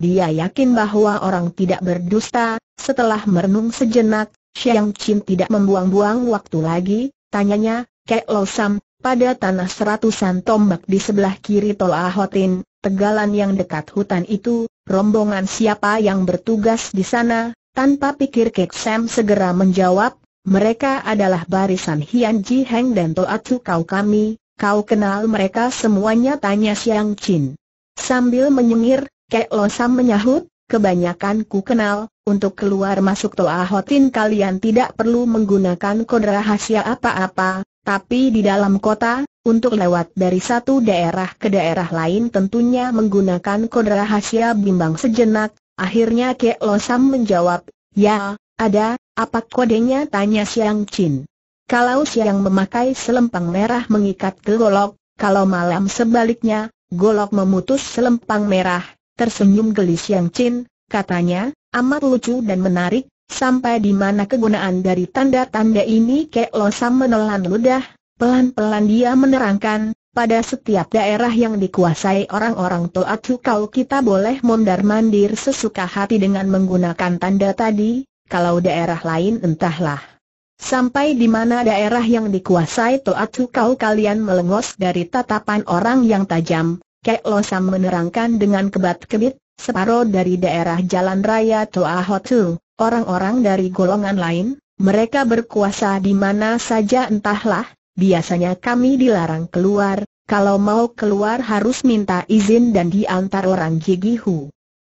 dia yakin bahwa orang tidak berdusta, setelah merenung sejenak, Xiang Qin tidak membuang-buang waktu lagi, tanyanya, Kek Lo Sam, pada tanah seratusan tombak di sebelah kiri Tol Ahotin, tegalan yang dekat hutan itu, rombongan siapa yang bertugas di sana, tanpa pikir Kek Sam segera menjawab, mereka adalah barisan Hian Ji Heng dan Toatsu Kau kami, kau kenal mereka semuanya tanya Xiang Qin. Sambil menyengir, Kek Lo Sam menyahut, kebanyakan ku kenal, untuk keluar masuk Hotin kalian tidak perlu menggunakan kode rahasia apa-apa, tapi di dalam kota, untuk lewat dari satu daerah ke daerah lain tentunya menggunakan kode rahasia bimbang sejenak, akhirnya Kek Losam menjawab, ya, ada, apa kodenya tanya Siang Chin. Kalau siang memakai selempang merah mengikat ke golok, kalau malam sebaliknya, golok memutus selempang merah, tersenyum gelis Siang Chin, katanya, amat lucu dan menarik, sampai di mana kegunaan dari tanda-tanda ini Kek Losam menelan ludah, pelan-pelan dia menerangkan, pada setiap daerah yang dikuasai orang-orang Toatu Kau kita boleh mondar-mandir sesuka hati dengan menggunakan tanda tadi, kalau daerah lain entahlah. Sampai di mana daerah yang dikuasai Toatu Kau kalian melengos dari tatapan orang yang tajam, Kek Losam menerangkan dengan kebat-kebit, separuh dari daerah Jalan Raya Toa Hotu, orang-orang dari golongan lain, mereka berkuasa di mana saja entahlah, biasanya kami dilarang keluar, kalau mau keluar harus minta izin dan diantar orang gigi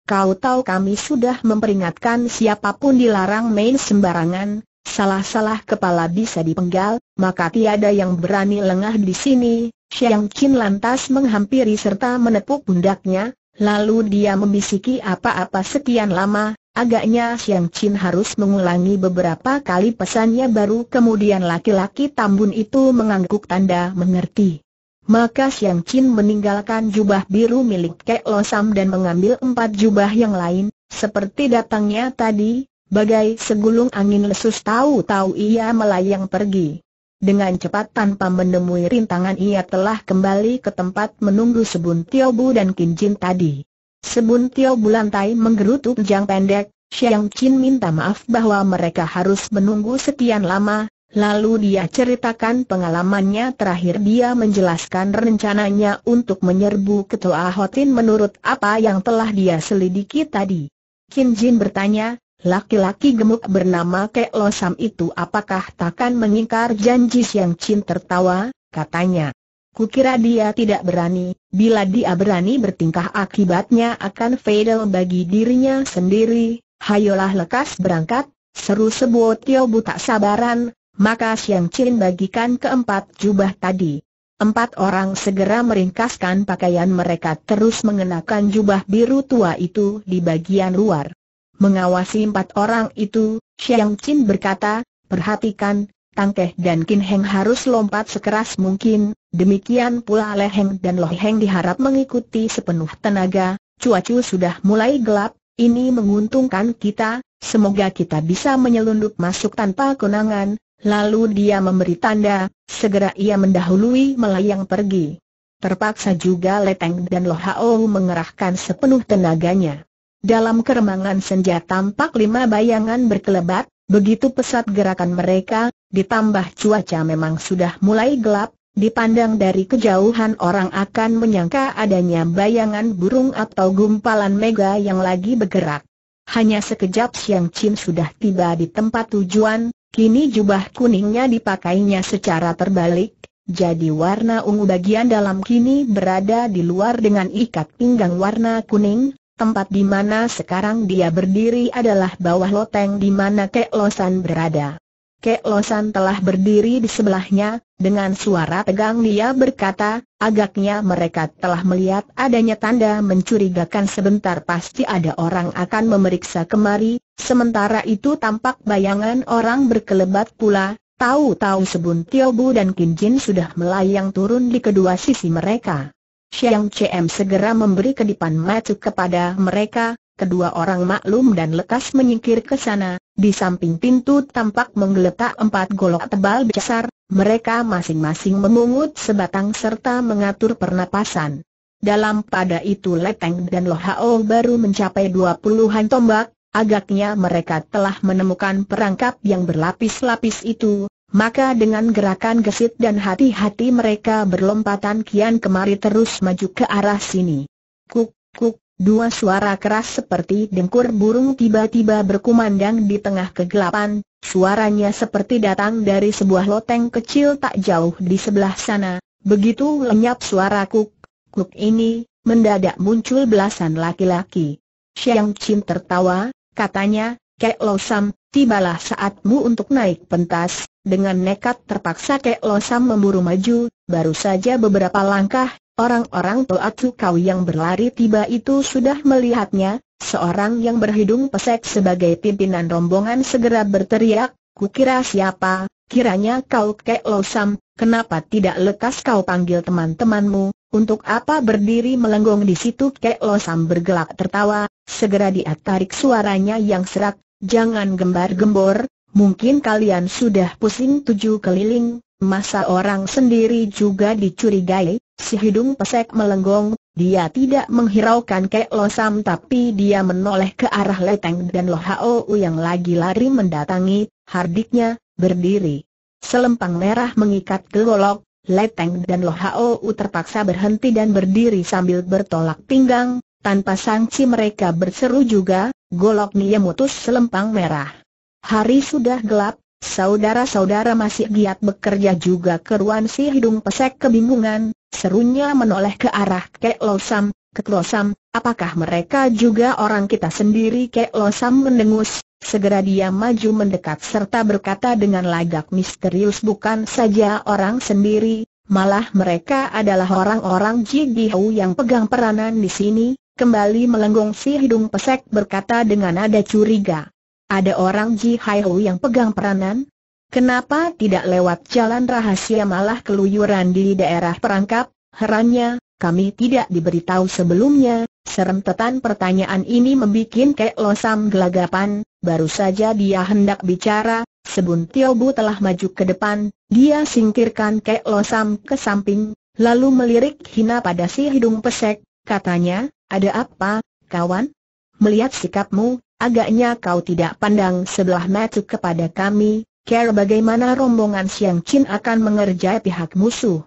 Kau tahu kami sudah memperingatkan siapapun dilarang main sembarangan, salah-salah kepala bisa dipenggal, maka tiada yang berani lengah di sini. Xiang Qin lantas menghampiri serta menepuk pundaknya, Lalu dia membisiki apa-apa sekian lama, agaknya Siang Chin harus mengulangi beberapa kali pesannya baru kemudian laki-laki Tambun itu mengangguk tanda mengerti. Maka Siang Chin meninggalkan jubah biru milik Kek Losam dan mengambil empat jubah yang lain, seperti datangnya tadi, bagai segulung angin lesus tahu-tahu ia melayang pergi. Dengan cepat tanpa menemui rintangan ia telah kembali ke tempat menunggu Sebun Tiobu dan Jin tadi. Sebun Tiobu lantai menggerutu jang pendek, Xiang Qin minta maaf bahwa mereka harus menunggu sekian lama, lalu dia ceritakan pengalamannya terakhir dia menjelaskan rencananya untuk menyerbu ketua Hotin menurut apa yang telah dia selidiki tadi. Jin bertanya, Laki-laki gemuk bernama Kek Losam itu apakah takkan mengingkar janji Siang Chin tertawa, katanya. Kukira dia tidak berani, bila dia berani bertingkah akibatnya akan fatal bagi dirinya sendiri, hayolah lekas berangkat, seru sebuah Tio buta sabaran, maka Siang Chin bagikan keempat jubah tadi. Empat orang segera meringkaskan pakaian mereka terus mengenakan jubah biru tua itu di bagian luar. Mengawasi empat orang itu, Xiang Qin berkata, perhatikan, Tang Keh dan Kin Heng harus lompat sekeras mungkin, demikian pula Le Heng dan Lo Heng diharap mengikuti sepenuh tenaga, cuacu sudah mulai gelap, ini menguntungkan kita, semoga kita bisa menyelundup masuk tanpa kenangan, Lalu dia memberi tanda, segera ia mendahului melayang pergi. Terpaksa juga Leteng dan Lo Hao mengerahkan sepenuh tenaganya. Dalam keremangan senja tampak lima bayangan berkelebat, begitu pesat gerakan mereka, ditambah cuaca memang sudah mulai gelap, dipandang dari kejauhan orang akan menyangka adanya bayangan burung atau gumpalan mega yang lagi bergerak. Hanya sekejap Siang Chin sudah tiba di tempat tujuan, kini jubah kuningnya dipakainya secara terbalik, jadi warna ungu bagian dalam kini berada di luar dengan ikat pinggang warna kuning, Tempat di mana sekarang dia berdiri adalah bawah loteng di mana Kek Losan berada. Kek Losan telah berdiri di sebelahnya, dengan suara tegang dia berkata, agaknya mereka telah melihat adanya tanda mencurigakan sebentar pasti ada orang akan memeriksa kemari, sementara itu tampak bayangan orang berkelebat pula, tahu-tahu Sebun Tiobu dan Kinjin sudah melayang turun di kedua sisi mereka. Xiang CM segera memberi kedipan mata kepada mereka, kedua orang maklum dan lekas menyingkir ke sana, di samping pintu tampak menggeletak empat golok tebal besar, mereka masing-masing memungut sebatang serta mengatur pernapasan. Dalam pada itu Leteng dan Lohao baru mencapai dua puluhan tombak, agaknya mereka telah menemukan perangkap yang berlapis-lapis itu, maka dengan gerakan gesit dan hati-hati mereka berlompatan kian kemari terus maju ke arah sini. Kuk, kuk, dua suara keras seperti dengkur burung tiba-tiba berkumandang di tengah kegelapan, suaranya seperti datang dari sebuah loteng kecil tak jauh di sebelah sana, begitu lenyap suara kuk, kuk ini, mendadak muncul belasan laki-laki. Siang Chin tertawa, katanya, Kek Losam, tibalah saatmu untuk naik pentas, dengan nekat terpaksa Kek Losam memburu maju, baru saja beberapa langkah, orang-orang Toa Kau yang berlari tiba itu sudah melihatnya, seorang yang berhidung pesek sebagai pimpinan rombongan segera berteriak, kukira siapa, kiranya kau Kek Losam, kenapa tidak lekas kau panggil teman-temanmu, untuk apa berdiri melenggong di situ Kek Losam bergelak tertawa, segera dia tarik suaranya yang serak, jangan gembar-gembor, Mungkin kalian sudah pusing tujuh keliling, masa orang sendiri juga dicurigai, si hidung pesek melenggong, dia tidak menghiraukan Kek losam, tapi dia menoleh ke arah Leteng dan Lo Hao yang lagi lari mendatangi, hardiknya, berdiri. Selempang merah mengikat ke golok, Leteng dan Lo Hao terpaksa berhenti dan berdiri sambil bertolak pinggang, tanpa sangsi mereka berseru juga, golok niemutus mutus selempang merah. Hari sudah gelap, saudara-saudara masih giat bekerja juga keruan si hidung pesek kebingungan, serunya menoleh ke arah Kek Losam, Kek Losam, apakah mereka juga orang kita sendiri Kek Losam mendengus, segera dia maju mendekat serta berkata dengan lagak misterius bukan saja orang sendiri, malah mereka adalah orang-orang Hou yang pegang peranan di sini, kembali melenggong si hidung pesek berkata dengan nada curiga. Ada orang Ji Haihu yang pegang peranan? Kenapa tidak lewat jalan rahasia malah keluyuran di daerah perangkap? Herannya, kami tidak diberitahu sebelumnya, serentetan pertanyaan ini membuat Kek Losam gelagapan, baru saja dia hendak bicara, sebun Tiobu telah maju ke depan, dia singkirkan Kek Losam ke samping, lalu melirik hina pada si hidung pesek, katanya, ada apa, kawan? Melihat sikapmu, Agaknya kau tidak pandang sebelah mata kepada kami, care bagaimana rombongan Siang Chin akan mengerjai pihak musuh.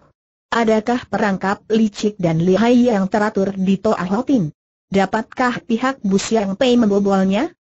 Adakah perangkap licik dan lihai yang teratur di Toa Hotin? Dapatkah pihak Bu Siang Pei membobolnya?